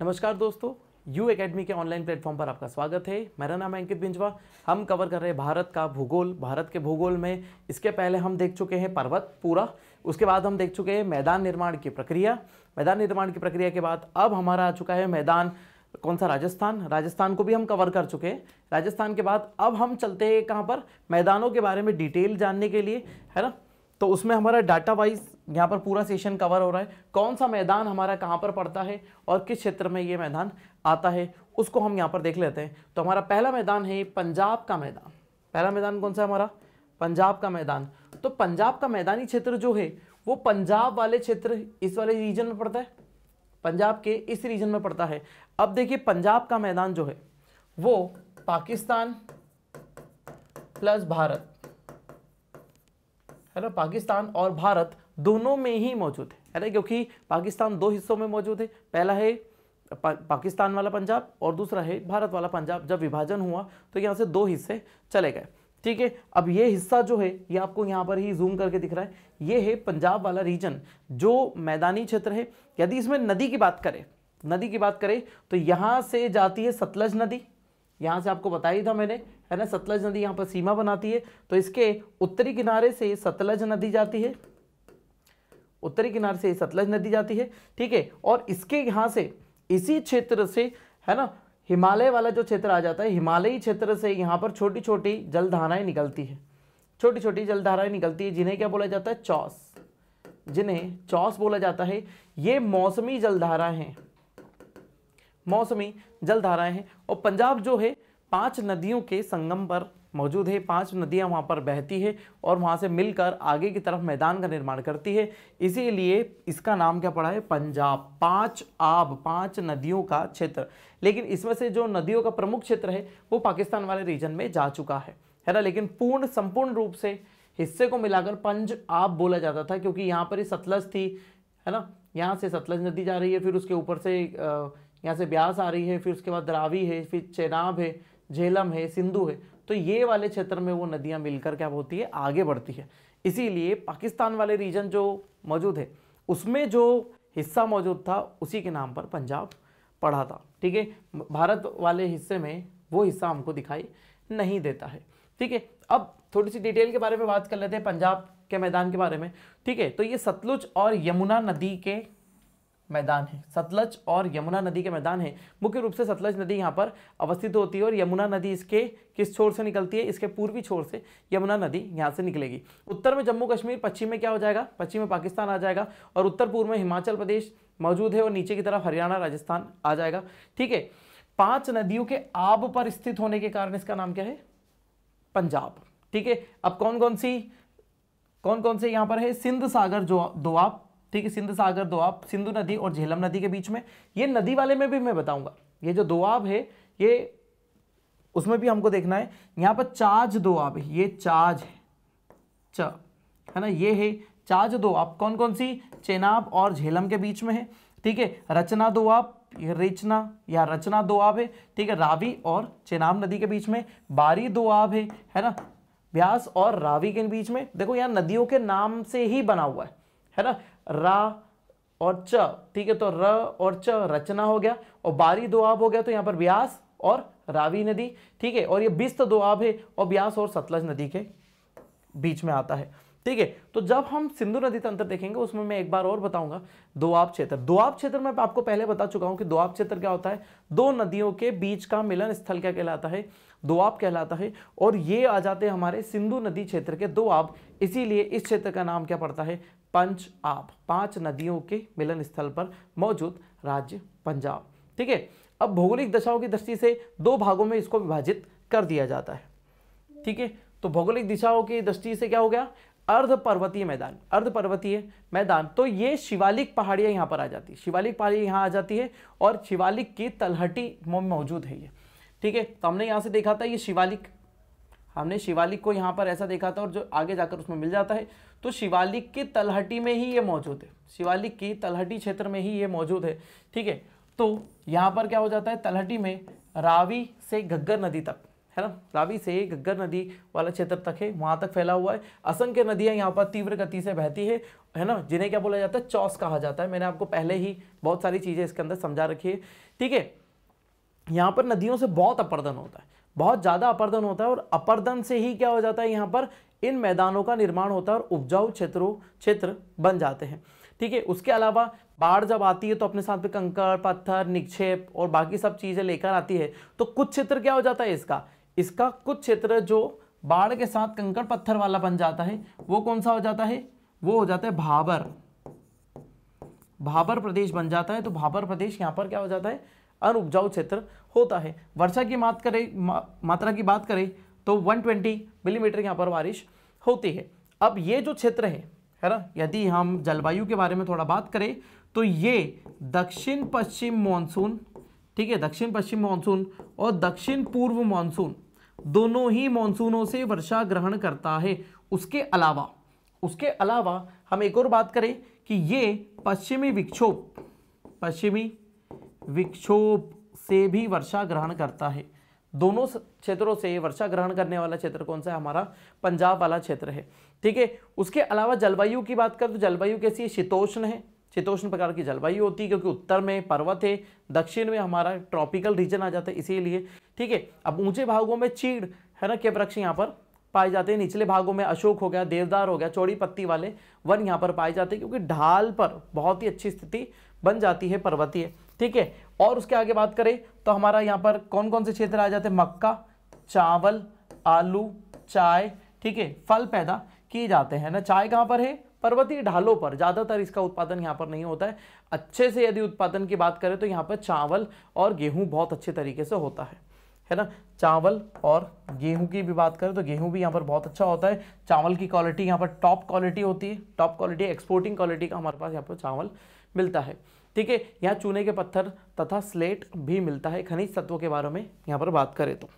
नमस्कार दोस्तों Unacademy के ऑनलाइन प्लेटफॉर्म पर आपका स्वागत है मेरा नाम है अंकित बिंजवा हम कवर कर रहे हैं भारत का भूगोल भारत के भूगोल में इसके पहले हम देख चुके हैं पर्वत पूरा उसके बाद हम देख चुके हैं मैदान निर्माण की प्रक्रिया मैदान निर्माण की प्रक्रिया के बाद अब हमारा आ चुका है मैदान कौन सा राजस्थान राजस्थान को भी हम कवर कर चुके हैं राजस्थान के बाद अब हम चलते हैं कहाँ पर मैदानों के बारे में डिटेल जानने के लिए है ना तो उसमें हमारा डाटा वाइज यहाँ पर पूरा सेशन कवर हो रहा है कौन सा मैदान हमारा कहाँ पर पड़ता है और किस क्षेत्र में ये मैदान आता है उसको हम यहाँ पर देख लेते हैं तो हमारा पहला मैदान है पंजाब का मैदान पहला मैदान कौन सा है हमारा पंजाब का मैदान तो पंजाब का मैदानी क्षेत्र जो है वो पंजाब वाले क्षेत्र इस वाले रीजन में पड़ता है पंजाब के इस रीजन में पड़ता है अब देखिए पंजाब का मैदान जो है वो पाकिस्तान प्लस भारत है ना पाकिस्तान और भारत दोनों में ही मौजूद है अरे क्योंकि पाकिस्तान दो हिस्सों में मौजूद है पहला है पा, पाकिस्तान वाला पंजाब और दूसरा है भारत वाला पंजाब जब विभाजन हुआ तो यहाँ से दो हिस्से चले गए ठीक है अब ये हिस्सा जो है ये आपको यहाँ पर ही जूम करके दिख रहा है ये है पंजाब वाला रीजन जो मैदानी क्षेत्र है यदि इसमें नदी की बात करें नदी की बात करें तो यहाँ से जाती है सतलज नदी यहाँ से आपको बताया था मैंने है ना सतलज नदी यहाँ पर सीमा बनाती है तो इसके उत्तरी किनारे से सतलज नदी जाती है उत्तरी किनारे से सतलज नदी जाती है ठीक है और इसके यहाँ से इसी क्षेत्र से है ना हिमालय वाला जो क्षेत्र आ जाता है हिमालयी क्षेत्र से यहाँ पर छोटी छोटी जलधाराएं निकलती है छोटी छोटी जलधाराएं निकलती है जिन्हें क्या बोला जाता है चौस जिन्हें चौस बोला जाता है ये मौसमी जलधारा हैं मौसमी जलधाराएं हैं और पंजाब जो है पांच नदियों के संगम पर मौजूद है पांच नदियां वहां पर बहती है और वहां से मिलकर आगे की तरफ मैदान का निर्माण करती है इसीलिए इसका नाम क्या पड़ा है पंजाब पांच आब पांच नदियों का क्षेत्र लेकिन इसमें से जो नदियों का प्रमुख क्षेत्र है वो पाकिस्तान वाले रीजन में जा चुका है है ना लेकिन पूर्ण संपूर्ण रूप से हिस्से को मिलाकर पंज आब बोला जाता था क्योंकि यहाँ पर ही सतलज थी है ना यहाँ से सतलज नदी जा रही है फिर उसके ऊपर से यहाँ से ब्यास आ रही है फिर उसके बाद द्रावी है फिर चेनाब है झेलम है सिंधु है तो ये वाले क्षेत्र में वो नदियाँ मिलकर क्या होती है आगे बढ़ती है इसीलिए पाकिस्तान वाले रीजन जो मौजूद है उसमें जो हिस्सा मौजूद था उसी के नाम पर पंजाब पढ़ा था ठीक है भारत वाले हिस्से में वो हिस्सा हमको दिखाई नहीं देता है ठीक है अब थोड़ी सी डिटेल के बारे में बात कर लेते हैं पंजाब के मैदान के बारे में ठीक है तो ये सतलुज और यमुना नदी के मैदान है सतलज और यमुना नदी के मैदान है मुख्य रूप से सतलज नदी यहाँ पर अवस्थित होती है और यमुना नदी इसके किस छोर से निकलती है इसके पूर्वी छोर से यमुना नदी यहाँ से निकलेगी उत्तर में जम्मू कश्मीर पश्चिम में क्या हो जाएगा पश्चिम में पाकिस्तान आ जाएगा और उत्तर पूर्व में हिमाचल प्रदेश मौजूद है और नीचे की तरफ हरियाणा राजस्थान आ जाएगा ठीक है पांच नदियों के आब पर स्थित होने के कारण इसका नाम क्या है पंजाब ठीक है अब कौन कौन सी कौन कौन से यहाँ पर है सिंध सागर जो दोआब ठीक है सिंध सागर दोआब सिंधु नदी और झेलम नदी के बीच में ये नदी वाले में भी मैं बताऊंगा ये जो दोआब है ये उसमें भी हमको देखना है यहाँ पर चाज दोआब है ये चार्ज है च है ना ये है चाज दोआब कौन कौन सी चेनाब और झेलम के बीच में है ठीक है रचना दोआब रेचना या रचना दोआब है ठीक है रावी और चेनाब नदी के बीच में बारी दोआब है है ना ब्यास और रावी के बीच में देखो यहाँ नदियों के नाम से ही बना हुआ है है ना रा और च ठीक है तो र और च रचना हो गया और बारी दो आब हो गया तो यहाँ पर ब्यास और रावी नदी ठीक है और ये बिस्त दो आब है और ब्यास और सतलज नदी के बीच में आता है ठीक है तो जब हम सिंधु नदी तंत्र देखेंगे उसमें मैं एक बार और बताऊंगा दोआब क्षेत्र दोआब क्षेत्र में आपको पहले बता चुका हूं कि दोआब क्षेत्र क्या होता है दो नदियों के बीच का मिलन स्थल क्या कहलाता है दोआब कहलाता है और ये आ जाते हैं हमारे सिंधु नदी क्षेत्र के दोआब इसीलिए इस क्षेत्र का नाम क्या पड़ता है पंच आप पांच नदियों के मिलन स्थल पर मौजूद राज्य पंजाब ठीक है अब भौगोलिक दशाओं की दृष्टि से दो भागों में इसको विभाजित कर दिया जाता है ठीक है तो भौगोलिक दिशाओं की दृष्टि से क्या हो गया अर्ध पर्वतीय मैदान अर्ध पर्वतीय मैदान तो ये शिवालिक पहाड़ियाँ यहाँ पर आ जाती है शिवालिक पहाड़ी यहाँ आ जाती है और शिवालिक की तलहटी मौजूद है ये ठीक है तो हमने यहाँ से देखा था ये शिवालिक हमने शिवालिक को यहाँ पर ऐसा देखा था और जो आगे जाकर उसमें मिल जाता है तो शिवालिक की तलहटी में ही ये मौजूद है शिवालिक की तलहटी क्षेत्र में ही ये मौजूद है ठीक है तो यहाँ पर क्या हो जाता है तलहटी में रावी से घग्गर नदी तक है ना रावी से घग्गर नदी वाला क्षेत्र तक है वहाँ तक फैला हुआ है असंख्य नदियाँ यहाँ पर तीव्र गति से बहती है है ना जिन्हें क्या बोला जाता है चौस कहा जाता है मैंने आपको पहले ही बहुत सारी चीज़ें इसके अंदर समझा रखी है ठीक है यहाँ पर नदियों से बहुत अपर्दन होता है बहुत ज़्यादा अपर्दन होता है और अपर्दन से ही क्या हो जाता है यहाँ पर इन मैदानों का निर्माण होता है और उपजाऊ क्षेत्रों क्षेत्र बन जाते हैं ठीक है उसके अलावा बाढ़ जब आती है तो अपने साथ में कंकड़ पत्थर निक्षेप और बाकी सब चीज़ें लेकर आती है तो कुछ क्षेत्र क्या हो जाता है इसका इसका कुछ क्षेत्र जो बाढ़ के साथ कंकड़ पत्थर वाला बन जाता है वो कौन सा हो जाता है वो हो जाता है भाबर भाबर प्रदेश बन जाता है तो भाबर प्रदेश यहाँ पर क्या हो जाता है अनुपजाऊ क्षेत्र होता है वर्षा की बात करें मा, मात्रा की बात करें तो 120 मिलीमीटर यहाँ पर बारिश होती है अब ये जो क्षेत्र है है ना यदि हम जलवायु के बारे में थोड़ा बात करें तो ये दक्षिण पश्चिम मानसून ठीक है दक्षिण पश्चिम मानसून और दक्षिण पूर्व मानसून दोनों ही मानसूनों से वर्षा ग्रहण करता है उसके अलावा उसके अलावा हम एक और बात करें कि ये पश्चिमी विक्षोभ पश्चिमी विक्षोभ से भी वर्षा ग्रहण करता है दोनों क्षेत्रों से वर्षा ग्रहण करने वाला क्षेत्र कौन सा है हमारा पंजाब वाला क्षेत्र है ठीक है उसके अलावा जलवायु की बात करें तो जलवायु कैसी है शीतोष्ण है शीतोष्ण प्रकार की जलवायु होती है क्योंकि उत्तर में पर्वत है दक्षिण में हमारा ट्रॉपिकल रीजन आ जाता है इसीलिए ठीक है अब ऊंचे भागों में चीड़ है ना के वृक्ष यहाँ पर पाए जाते हैं निचले भागों में अशोक हो गया देवदार हो गया चौड़ी पत्ती वाले वन यहाँ पर पाए जाते हैं क्योंकि ढाल पर बहुत ही अच्छी स्थिति बन जाती है पर्वतीय ठीक है और उसके आगे बात करें तो हमारा यहाँ पर कौन कौन से क्षेत्र आ जाते हैं मक्का चावल आलू चाय ठीक है फल पैदा किए जाते हैं ना चाय कहाँ पर है पर्वतीय ढालों पर ज़्यादातर इसका उत्पादन यहाँ पर नहीं होता है अच्छे से यदि उत्पादन की बात करें तो यहाँ पर चावल और गेहूँ बहुत अच्छे तरीके से होता है है ना चावल और गेहूं की भी बात करें तो गेहूं भी यहाँ पर बहुत अच्छा होता है चावल की क्वालिटी यहाँ पर टॉप क्वालिटी होती है टॉप क्वालिटी एक्सपोर्टिंग क्वालिटी का हमारे पास यहाँ पर चावल मिलता है ठीक है यहाँ चूने के पत्थर तथा स्लेट भी मिलता है खनिज तत्वों के बारे में यहाँ पर बात करें तो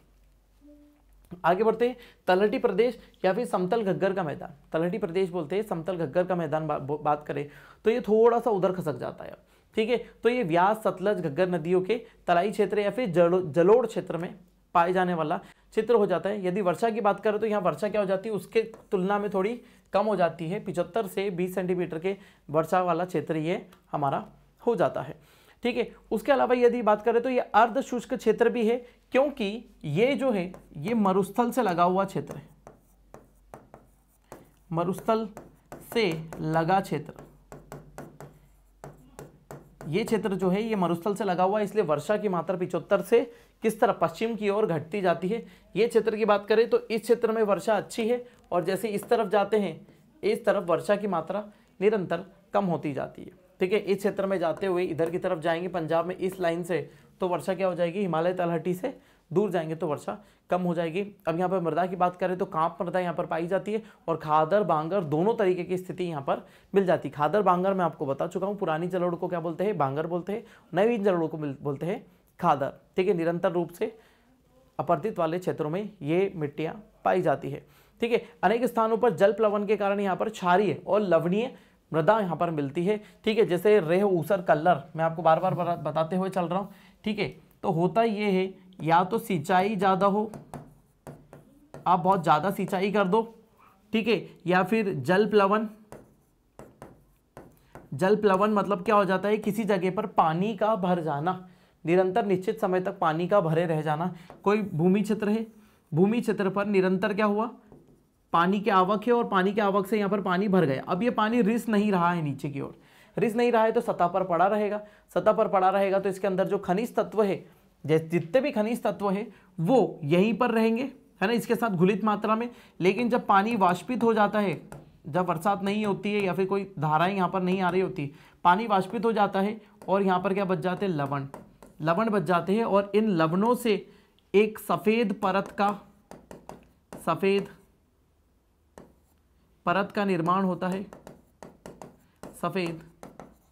आगे बढ़ते हैं तलहटी प्रदेश या फिर समतल घग्गर का मैदान तलहटी प्रदेश बोलते हैं समतल घग्गर का मैदान बा, बात करें तो ये थोड़ा सा उधर खसक जाता है ठीक है तो ये व्यास सतलज घग्गर नदियों के तराई क्षेत्र या फिर जलोड़ क्षेत्र में पाए जाने वाला क्षेत्र हो जाता है यदि वर्षा की बात करें तो यहाँ वर्षा क्या हो जाती है उसके तुलना में थोड़ी कम हो जाती है पिचहत्तर से बीस सेंटीमीटर के वर्षा वाला क्षेत्र ये हमारा हो जाता है ठीक है उसके अलावा यदि बात करें तो ये अर्ध शुष्क क्षेत्र भी है क्योंकि ये जो है ये मरुस्थल से लगा हुआ क्षेत्र है मरुस्थल से लगा क्षेत्र ये क्षेत्र जो है ये मरुस्थल से लगा हुआ है इसलिए वर्षा की मात्रा पिचहत्तर से किस तरह पश्चिम की ओर घटती जाती है ये क्षेत्र की बात करें तो इस क्षेत्र में वर्षा अच्छी है और जैसे इस तरफ जाते हैं इस तरफ वर्षा की मात्रा निरंतर कम होती जाती है ठीक है इस क्षेत्र में जाते हुए इधर की तरफ जाएंगे पंजाब में इस लाइन से तो वर्षा क्या हो जाएगी हिमालय तलहटी से दूर जाएंगे तो वर्षा कम हो जाएगी अब यहाँ पर मृदा की बात करें तो कांप मृदा यहाँ पर पाई जाती है और खादर बांगर दोनों तरीके की स्थिति यहाँ पर मिल जाती है खादर बांगर मैं आपको बता चुका हूँ पुरानी जलोड़ को क्या बोलते हैं बांगर बोलते हैं नवीन जलोड़ को बोलते हैं खादर ठीक है निरंतर रूप से अपर्तित वाले क्षेत्रों में ये मिट्टियाँ पाई जाती है ठीक है अनेक स्थानों पर जल प्लवन के कारण यहाँ पर क्षारीय और लवणीय मृदा यहाँ पर मिलती है ठीक है जैसे रेह ऊसर कलर मैं आपको बार बार बताते हुए चल रहा हूँ ठीक है तो होता ये है या तो सिंचाई ज़्यादा हो आप बहुत ज़्यादा सिंचाई कर दो ठीक है या फिर जल प्लवन जल प्लवन मतलब क्या हो जाता है किसी जगह पर पानी का भर जाना निरंतर निश्चित समय तक पानी का भरे रह जाना कोई भूमि क्षेत्र है भूमि क्षेत्र पर निरंतर क्या हुआ पानी के आवक है और पानी के आवक से यहाँ पर पानी भर गया अब ये पानी रिस नहीं रहा है नीचे की ओर रिस नहीं रहा है तो सतह पर पड़ा रहेगा सतह पर पड़ा रहेगा तो इसके अंदर जो खनिज तत्व है जैसे जितने भी खनिज तत्व है वो यहीं पर रहेंगे है ना इसके साथ घुलित मात्रा में लेकिन जब पानी वाष्पित हो जाता है जब बरसात नहीं होती है या फिर कोई धाराएं यहाँ पर नहीं आ रही होती पानी वाष्पित हो जाता है और यहाँ पर क्या बच जाते हैं लवण लवण बच जाते हैं और इन लवणों से एक सफ़ेद परत का सफ़ेद परत का निर्माण होता है सफ़ेद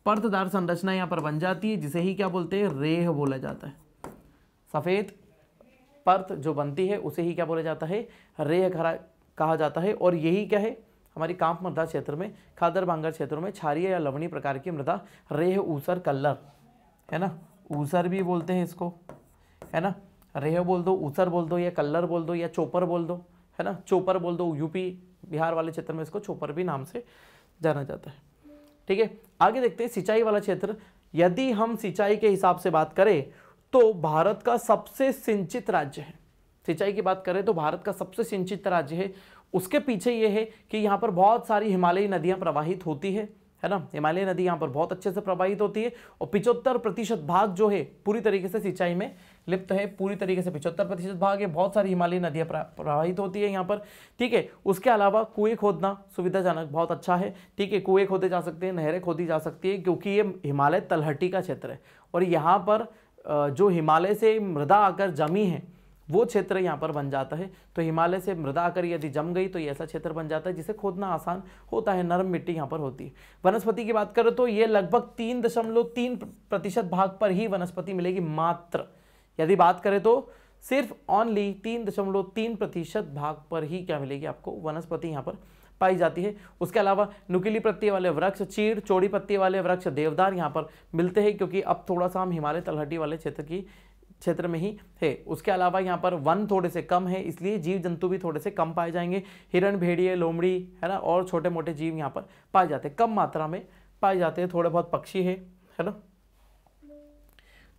पर्तदार संरचना यहाँ पर बन जाती है जिसे ही क्या बोलते हैं रेह बोला जाता है सफ़ेद पर्त जो बनती है उसे ही क्या बोला जाता है रेह खरा कहा जाता है और यही क्या है हमारी कांप मृदा क्षेत्र में खादर भांगर क्षेत्रों में छारीय या लवणी प्रकार की मृदा रेह ऊसर कल्लर है ना ऊसर भी बोलते हैं इसको है ना रेह बोल दो ऊसर बोल दो या कल्लर बोल दो या चोपर बोल दो है ना चोपर बोल दो यूपी बिहार वाले क्षेत्र में इसको छोपर भी नाम से जाना जाता है ठीक है आगे देखते हैं सिंचाई वाला क्षेत्र यदि हम सिंचाई के हिसाब से बात करें तो भारत का सबसे सिंचित राज्य है सिंचाई की बात करें तो भारत का सबसे सिंचित राज्य है उसके पीछे ये है कि यहाँ पर बहुत सारी हिमालयी नदियाँ प्रवाहित होती है है ना हिमालय नदी यहाँ पर बहुत अच्छे से प्रवाहित होती है और पिचहत्तर प्रतिशत भाग जो है पूरी तरीके से सिंचाई में लिप्त है पूरी तरीके से पिचहत्तर प्रतिशत भाग है बहुत सारी हिमालयी नदियाँ प्रवाहित होती है यहाँ पर ठीक है उसके अलावा कुएं खोदना सुविधाजनक बहुत अच्छा है ठीक है कुएँ खोदे जा सकते हैं नहरें खोदी जा सकती है क्योंकि ये हिमालय तलहटी का क्षेत्र है और यहाँ पर जो हिमालय से मृदा आकर जमी है वो क्षेत्र यहाँ पर बन जाता है तो हिमालय से मृदा आकर यदि जम गई तो ये ऐसा क्षेत्र बन जाता है जिसे खोदना आसान होता है नरम मिट्टी यहाँ पर होती है वनस्पति की बात करें तो ये लगभग तीन दशमलव तीन प्रतिशत भाग पर ही वनस्पति मिलेगी मात्र यदि बात करें तो सिर्फ ऑनली तीन दशमलव तीन प्रतिशत भाग पर ही क्या मिलेगी आपको वनस्पति यहाँ पर पाई जाती है उसके अलावा नुकीली पत्ती वाले वृक्ष चीड़ चौड़ी पत्ती वाले वृक्ष देवदार यहाँ पर मिलते हैं क्योंकि अब थोड़ा सा हम हिमालय तलहटी वाले क्षेत्र की क्षेत्र में ही है उसके अलावा यहाँ पर वन थोड़े से कम है इसलिए जीव जंतु भी थोड़े से कम पाए जाएंगे हिरण भेड़िए लोमड़ी है ना और छोटे मोटे जीव यहाँ पर पाए जाते हैं कम मात्रा में पाए जाते हैं थोड़े बहुत पक्षी है है ना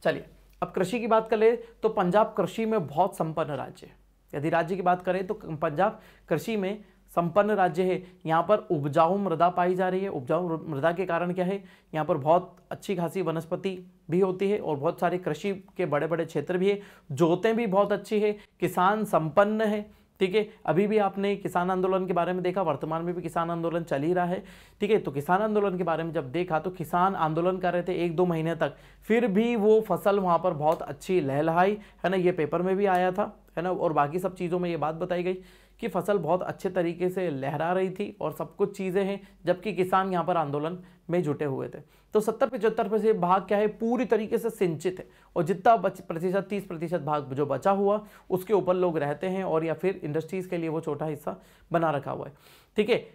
चलिए अब कृषि की बात कर ले तो पंजाब कृषि में बहुत संपन्न राज्य है यदि राज्य की बात करें तो पंजाब कृषि में संपन्न राज्य है यहाँ पर उपजाऊ मृदा पाई जा रही है उपजाऊ मृदा के कारण क्या है यहाँ पर बहुत अच्छी खासी वनस्पति भी होती है और बहुत सारे कृषि के बड़े बड़े क्षेत्र भी है जोतें भी बहुत अच्छी है किसान संपन्न है ठीक है अभी भी आपने किसान आंदोलन के बारे में देखा वर्तमान में भी किसान आंदोलन चल ही रहा है ठीक है तो किसान आंदोलन के बारे में जब देखा तो किसान आंदोलन कर रहे थे एक दो महीने तक फिर भी वो फसल वहाँ पर बहुत अच्छी लहलहाई है ना ये पेपर में भी आया था है ना और बाकी सब चीज़ों में ये बात बताई गई कि फसल बहुत अच्छे तरीके से लहरा रही थी और सब कुछ चीज़ें हैं जबकि किसान यहाँ पर आंदोलन में जुटे हुए थे तो सत्तर पचहत्तर प्रतिशत भाग क्या है पूरी तरीके से सिंचित है और जितना प्रतिशत तीस प्रतिशत भाग जो बचा हुआ उसके ऊपर लोग रहते हैं और या फिर इंडस्ट्रीज़ के लिए वो छोटा हिस्सा बना रखा हुआ है ठीक है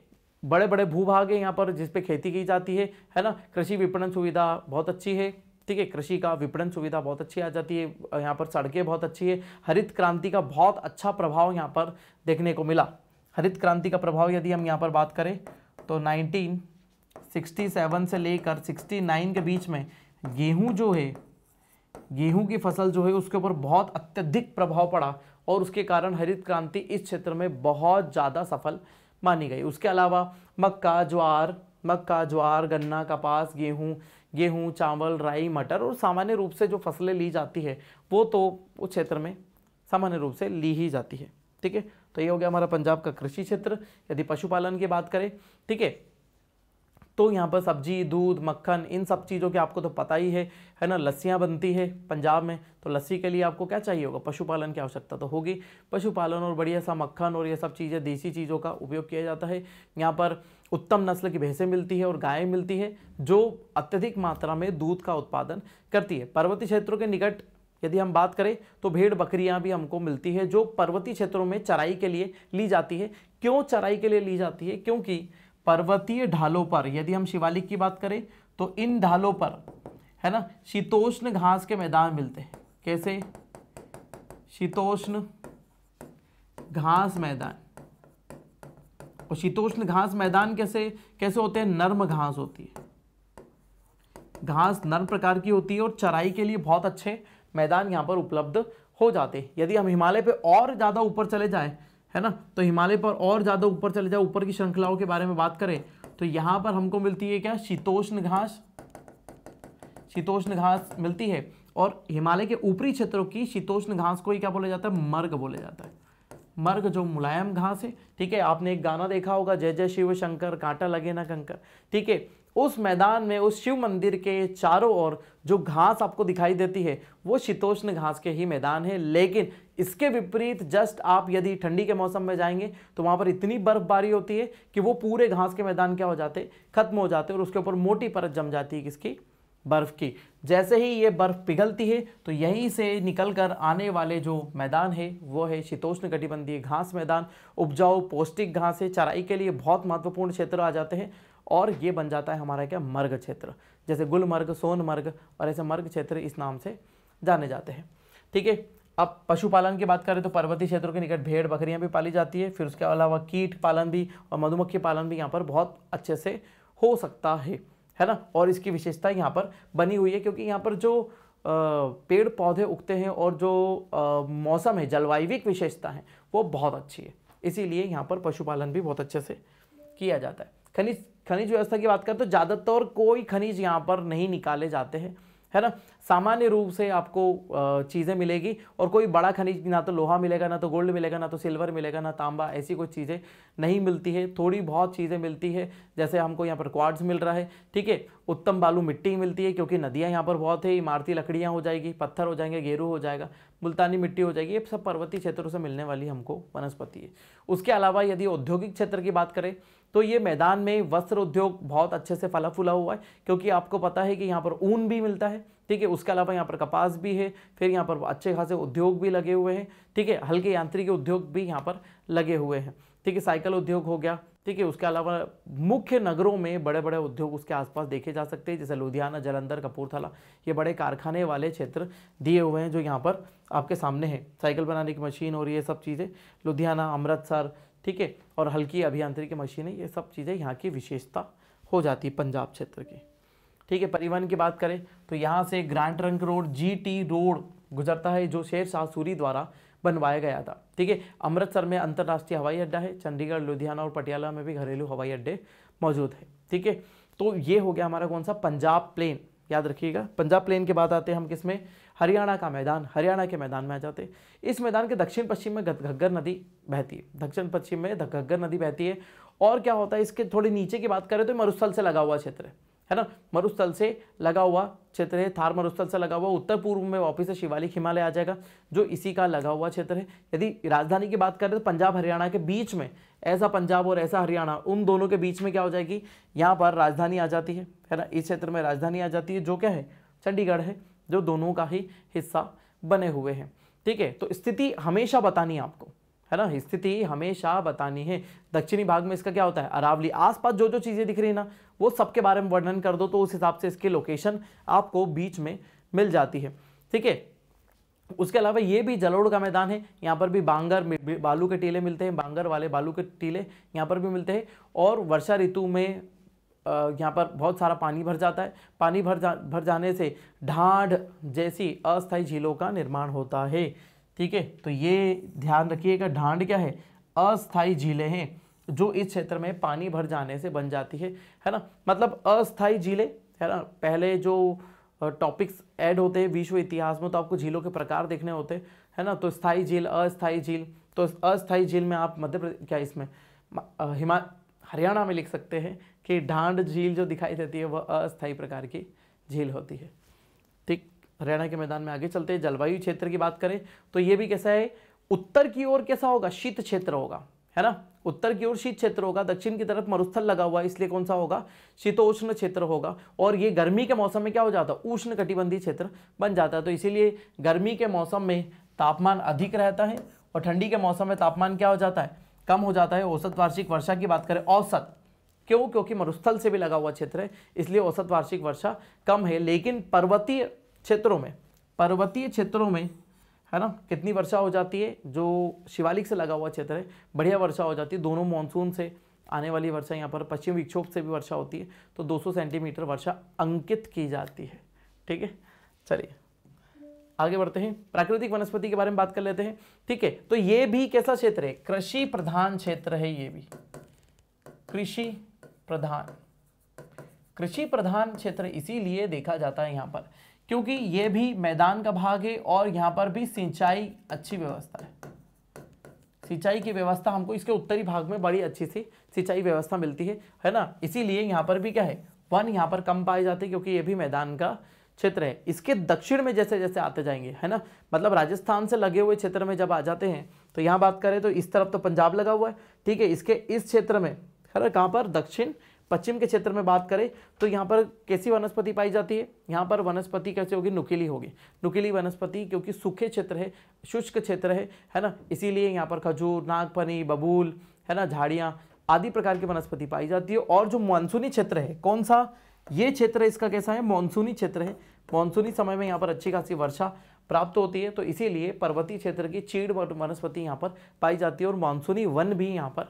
बड़े बड़े भूभाग हैं यहाँ पर जिस खेती की जाती है है ना कृषि विपणन सुविधा बहुत अच्छी है ठीक है कृषि का विपणन सुविधा बहुत अच्छी आ जाती है यहाँ पर सड़कें बहुत अच्छी है हरित क्रांति का बहुत अच्छा प्रभाव यहाँ पर देखने को मिला हरित क्रांति का प्रभाव यदि हम यहाँ पर बात करें तो 1967 से लेकर 69 के बीच में गेहूं जो है गेहूं की फसल जो है उसके ऊपर बहुत अत्यधिक प्रभाव पड़ा और उसके कारण हरित क्रांति इस क्षेत्र में बहुत ज़्यादा सफल मानी गई उसके अलावा मक्का ज्वार मक्का ज्वार गन्ना कपास गेहूं गेहूँ चावल राई मटर और सामान्य रूप से जो फसलें ली जाती है वो तो उस क्षेत्र में सामान्य रूप से ली ही जाती है ठीक है तो ये हो गया हमारा पंजाब का कृषि क्षेत्र यदि पशुपालन की बात करें ठीक है तो यहाँ पर सब्जी दूध मक्खन इन सब चीज़ों के आपको तो पता ही है है ना लस्सियाँ बनती है पंजाब में तो लस्सी के लिए आपको क्या चाहिए होगा पशुपालन की आवश्यकता तो होगी पशुपालन और बढ़िया सा मक्खन और ये सब चीज़ें देसी चीज़ों का उपयोग किया जाता है यहाँ पर उत्तम नस्ल की भैंसें मिलती है और गायें मिलती है जो अत्यधिक मात्रा में दूध का उत्पादन करती है पर्वतीय क्षेत्रों के निकट यदि हम बात करें तो भेड़ बकरियां भी हमको मिलती है जो पर्वतीय क्षेत्रों में चराई के लिए ली जाती है क्यों चराई के लिए ली जाती है क्योंकि पर्वतीय ढालों पर यदि हम शिवालिक की बात करें तो इन ढालों पर है ना शीतोष्ण घास के मैदान मिलते हैं कैसे शीतोष्ण घास मैदान और शीतोष्ण घास मैदान कैसे कैसे होते हैं नर्म घास होती है घास नर्म प्रकार की होती है और चराई के लिए बहुत अच्छे मैदान यहाँ पर उपलब्ध हो जाते हैं यदि हम हिमालय पर और ज़्यादा ऊपर चले जाएँ है ना तो हिमालय पर और ज़्यादा ऊपर चले जाए ऊपर की श्रृंखलाओं के बारे में बात करें तो यहाँ पर हमको मिलती है क्या शीतोष्ण घास शीतोष्ण घास मिलती है और हिमालय के ऊपरी क्षेत्रों की शीतोष्ण घास को ही क्या बोला जाता है मर्ग बोला जाता है मर्ग जो मुलायम घास है ठीक है आपने एक गाना देखा होगा जय जय शिव शंकर कांटा लगे ना कंकर ठीक है उस मैदान में उस शिव मंदिर के चारों ओर जो घास आपको दिखाई देती है वो शीतोष्ण घास के ही मैदान है लेकिन इसके विपरीत जस्ट आप यदि ठंडी के मौसम में जाएंगे तो वहाँ पर इतनी बर्फबारी होती है कि वो पूरे घास के मैदान क्या हो जाते खत्म हो जाते और उसके ऊपर मोटी परत जम जाती है किसकी बर्फ़ की जैसे ही ये बर्फ़ पिघलती है तो यहीं से निकलकर आने वाले जो मैदान है वो है शीतोष्ण कटिबंधीय घास मैदान उपजाऊ पौष्टिक घास है चराई के लिए बहुत महत्वपूर्ण क्षेत्र आ जाते हैं और ये बन जाता है हमारा क्या मर्ग क्षेत्र जैसे गुलमर्ग सोनमर्ग और ऐसे मर्ग क्षेत्र इस नाम से जाने जाते हैं ठीक है अब पशुपालन की बात करें तो पर्वतीय क्षेत्रों के निकट भेड़ बकरियाँ भी पाली जाती है फिर उसके अलावा कीट पालन भी और मधुमक्खी पालन भी यहाँ पर बहुत अच्छे से हो सकता है है ना और इसकी विशेषता यहाँ पर बनी हुई है क्योंकि यहाँ पर जो पेड़ पौधे उगते हैं और जो मौसम है जलवायुविक विशेषता है वो बहुत अच्छी है इसीलिए यहाँ पर पशुपालन भी बहुत अच्छे से किया जाता है खनिज खनिज व्यवस्था की बात करें तो ज़्यादातर कोई खनिज यहाँ पर नहीं निकाले जाते हैं है ना सामान्य रूप से आपको चीज़ें मिलेगी और कोई बड़ा खनिज ना तो लोहा मिलेगा ना तो गोल्ड मिलेगा ना तो सिल्वर मिलेगा ना तांबा ऐसी कोई चीज़ें नहीं मिलती है थोड़ी बहुत चीज़ें मिलती है जैसे हमको यहाँ पर क्वार्ड्स मिल रहा है ठीक है उत्तम बालू मिट्टी मिलती है क्योंकि नदियाँ यहाँ पर बहुत है इमारती लकड़ियाँ हो जाएगी पत्थर हो जाएंगे गेरू हो जाएगा मुल्तानी मिट्टी हो जाएगी ये सब पर्वतीय क्षेत्रों से मिलने वाली हमको वनस्पति है उसके अलावा यदि औद्योगिक क्षेत्र की बात करें तो ये मैदान में वस्त्र उद्योग बहुत अच्छे से फला फूला हुआ है क्योंकि आपको पता है कि यहाँ पर ऊन भी मिलता है ठीक है उसके अलावा यहाँ पर कपास भी है फिर यहाँ पर अच्छे खासे उद्योग भी लगे हुए हैं ठीक है हल्के यांत्रिक उद्योग भी यहाँ पर लगे हुए हैं ठीक है साइकिल उद्योग हो गया ठीक है उसके अलावा मुख्य नगरों में बड़े बड़े उद्योग उसके आसपास देखे जा सकते हैं जैसे लुधियाना जलंधर कपूरथला ये बड़े कारखाने वाले क्षेत्र दिए हुए हैं जो यहाँ पर आपके सामने हैं साइकिल बनाने की मशीन और ये सब चीज़ें लुधियाना अमृतसर ठीक है और हल्की अभियांत्रिकी मशीनें ये सब चीज़ें यहाँ की विशेषता हो जाती है पंजाब क्षेत्र की ठीक है परिवहन की बात करें तो यहाँ से Grand Trunk Road G road गुजरता है जो शेर शाह सूरी द्वारा बनवाया गया था ठीक है अमृतसर में अंतर्राष्ट्रीय हवाई अड्डा है चंडीगढ़ लुधियाना और पटियाला में भी घरेलू हवाई अड्डे मौजूद है ठीक है तो ये हो गया हमारा कौन सा पंजाब प्लेन याद रखिएगा पंजाब प्लेन के बाद आते हैं हम किस में हरियाणा का मैदान हरियाणा के मैदान में आ जाते हैं इस मैदान के दक्षिण पश्चिम में घग्गर नदी बहती है दक्षिण पश्चिम में घग्गर नदी बहती है और क्या होता है इसके थोड़ी नीचे की बात करें तो मरुस्थल से लगा हुआ क्षेत्र है है ना मरुस्थल से लगा हुआ क्षेत्र है थार मरुस्थल से लगा हुआ उत्तर पूर्व में वापिस से शिवालिक हिमालय आ जाएगा जो इसी का लगा हुआ क्षेत्र है यदि राजधानी की बात करें तो पंजाब हरियाणा के बीच में ऐसा पंजाब और ऐसा हरियाणा उन दोनों के बीच में क्या हो जाएगी यहाँ पर राजधानी आ जाती है है ना इस क्षेत्र में राजधानी आ जाती है जो क्या है चंडीगढ़ है जो दोनों का ही हिस्सा बने हुए हैं ठीक है तो स्थिति हमेशा बतानी है आपको है ना स्थिति हमेशा बतानी है दक्षिणी भाग में इसका क्या होता है अरावली आसपास जो जो चीज़ें दिख रही है ना वो सबके बारे में वर्णन कर दो तो उस हिसाब से इसकी लोकेशन आपको बीच में मिल जाती है ठीक है उसके अलावा ये भी जलोड़ का मैदान है यहाँ पर भी बांगर बालू के टीले मिलते हैं बांगर वाले बालू के टीले यहाँ पर भी मिलते हैं और वर्षा ऋतु में यहाँ पर बहुत सारा पानी भर जाता है पानी भर जा भर जाने से ढाढ़ जैसी अस्थाई झीलों का निर्माण होता है ठीक है तो ये ध्यान रखिएगा ढांड क्या है अस्थाई झीलें हैं जो इस क्षेत्र में पानी भर जाने से बन जाती है है ना मतलब अस्थाई झीलें है ना पहले जो टॉपिक्स ऐड होते हैं विश्व इतिहास में तो आपको झीलों के प्रकार देखने होते हैं है ना तो स्थाई झील अस्थाई झील तो अस्थाई झील में आप मध्य प्रदेश क्या इसमें हिमा हरियाणा में लिख सकते हैं कि ढांड झील जो दिखाई देती है वह अस्थाई प्रकार की झील होती है ठीक हरियाणा के मैदान में आगे चलते हैं जलवायु क्षेत्र की बात करें तो ये भी कैसा है उत्तर की ओर कैसा होगा शीत क्षेत्र होगा है ना उत्तर की ओर शीत क्षेत्र होगा दक्षिण की तरफ मरुस्थल लगा हुआ है इसलिए कौन सा होगा शीतोष्ण क्षेत्र होगा और ये गर्मी के मौसम में क्या हो जाता है उष्ण कटिबंधी क्षेत्र बन जाता है तो इसीलिए गर्मी के मौसम में तापमान अधिक रहता है और ठंडी के मौसम में तापमान क्या हो जाता है कम हो जाता है औसत वार्षिक वर्षा की बात करें औसत क्यों क्योंकि मरुस्थल से भी लगा हुआ क्षेत्र है इसलिए औसत वार्षिक वर्षा कम है लेकिन पर्वतीय क्षेत्रों में पर्वतीय क्षेत्रों में है ना कितनी वर्षा हो जाती है जो शिवालिक से लगा हुआ क्षेत्र है बढ़िया वर्षा हो जाती है दोनों मानसून से आने वाली वर्षा यहाँ पर पश्चिम विक्षोभ से भी वर्षा होती है तो 200 सेंटीमीटर वर्षा अंकित की जाती है ठीक है चलिए आगे बढ़ते हैं प्राकृतिक वनस्पति के बारे में बात कर लेते हैं ठीक है तो ये भी कैसा क्षेत्र है कृषि प्रधान क्षेत्र है ये भी कृषि प्रधान कृषि प्रधान क्षेत्र इसीलिए देखा जाता है यहाँ पर क्योंकि ये भी मैदान का भाग है और यहाँ पर भी सिंचाई अच्छी व्यवस्था है सिंचाई की व्यवस्था हमको इसके उत्तरी भाग में बड़ी अच्छी सी सिंचाई व्यवस्था मिलती है है ना इसीलिए यहाँ पर भी क्या है वन यहाँ पर कम पाए जाते हैं क्योंकि ये भी मैदान का क्षेत्र है इसके दक्षिण में जैसे जैसे आते जाएंगे है ना मतलब राजस्थान से लगे हुए क्षेत्र में जब आ जाते हैं तो यहाँ बात करें तो इस तरफ तो पंजाब लगा हुआ है ठीक है इसके इस क्षेत्र में है ना कहाँ पर दक्षिण पश्चिम के क्षेत्र में बात करें तो यहाँ पर कैसी वनस्पति पाई जाती है यहाँ पर वनस्पति कैसे होगी नुकीली होगी नुकीली वनस्पति क्योंकि सूखे क्षेत्र है शुष्क क्षेत्र है है ना इसीलिए यहाँ पर खजूर नागपनी बबूल है ना झाड़ियाँ आदि प्रकार की वनस्पति पाई जाती है और जो मानसूनी क्षेत्र है कौन सा ये क्षेत्र इसका कैसा है मानसूनी क्षेत्र है मानसूनी समय में यहाँ पर अच्छी खासी वर्षा प्राप्त होती है तो इसीलिए पर्वतीय क्षेत्र की चीड़ वनस्पति यहाँ पर पाई जाती है और मानसूनी वन भी यहाँ पर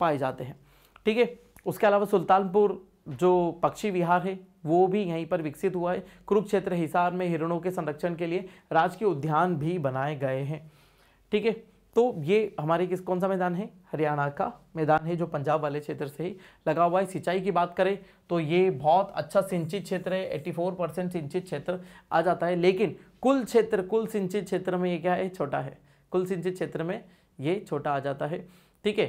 पाए जाते हैं ठीक है उसके अलावा सुल्तानपुर जो पक्षी विहार है वो भी यहीं पर विकसित हुआ है कुरुक्षेत्र हिसार में हिरणों के संरक्षण के लिए राजकीय उद्यान भी बनाए गए हैं ठीक है तो ये हमारे किस कौन सा मैदान है हरियाणा का मैदान है जो पंजाब वाले क्षेत्र से ही लगा हुआ है सिंचाई की बात करें तो ये बहुत अच्छा सिंचित क्षेत्र है 84 परसेंट सिंचित क्षेत्र आ जाता है लेकिन कुल क्षेत्र कुल सिंचित क्षेत्र में ये क्या है छोटा है कुल सिंचित क्षेत्र में ये छोटा आ जाता है ठीक है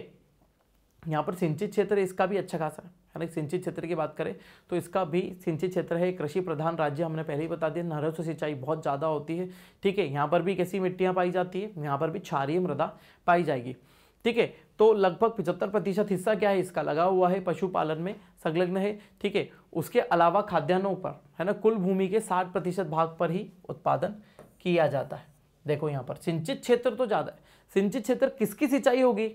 यहाँ पर सिंचित क्षेत्र इसका भी अच्छा खासा है ना सिंचित क्षेत्र की बात करें तो इसका भी सिंचित क्षेत्र है कृषि प्रधान राज्य हमने पहले ही बता दिया नहरों से सिंचाई बहुत ज़्यादा होती है ठीक है यहाँ पर भी कैसी मिट्टियाँ पाई जाती है यहाँ पर भी क्षारीय मृदा पाई जाएगी ठीक है तो लगभग पिछहत्तर प्रतिशत हिस्सा क्या है इसका लगा हुआ है पशुपालन में संलग्न है ठीक है उसके अलावा खाद्यान्नों पर है ना कुल भूमि के साठ प्रतिशत भाग पर ही उत्पादन किया जाता है देखो यहाँ पर सिंचित क्षेत्र तो ज़्यादा है सिंचित क्षेत्र किसकी सिंचाई होगी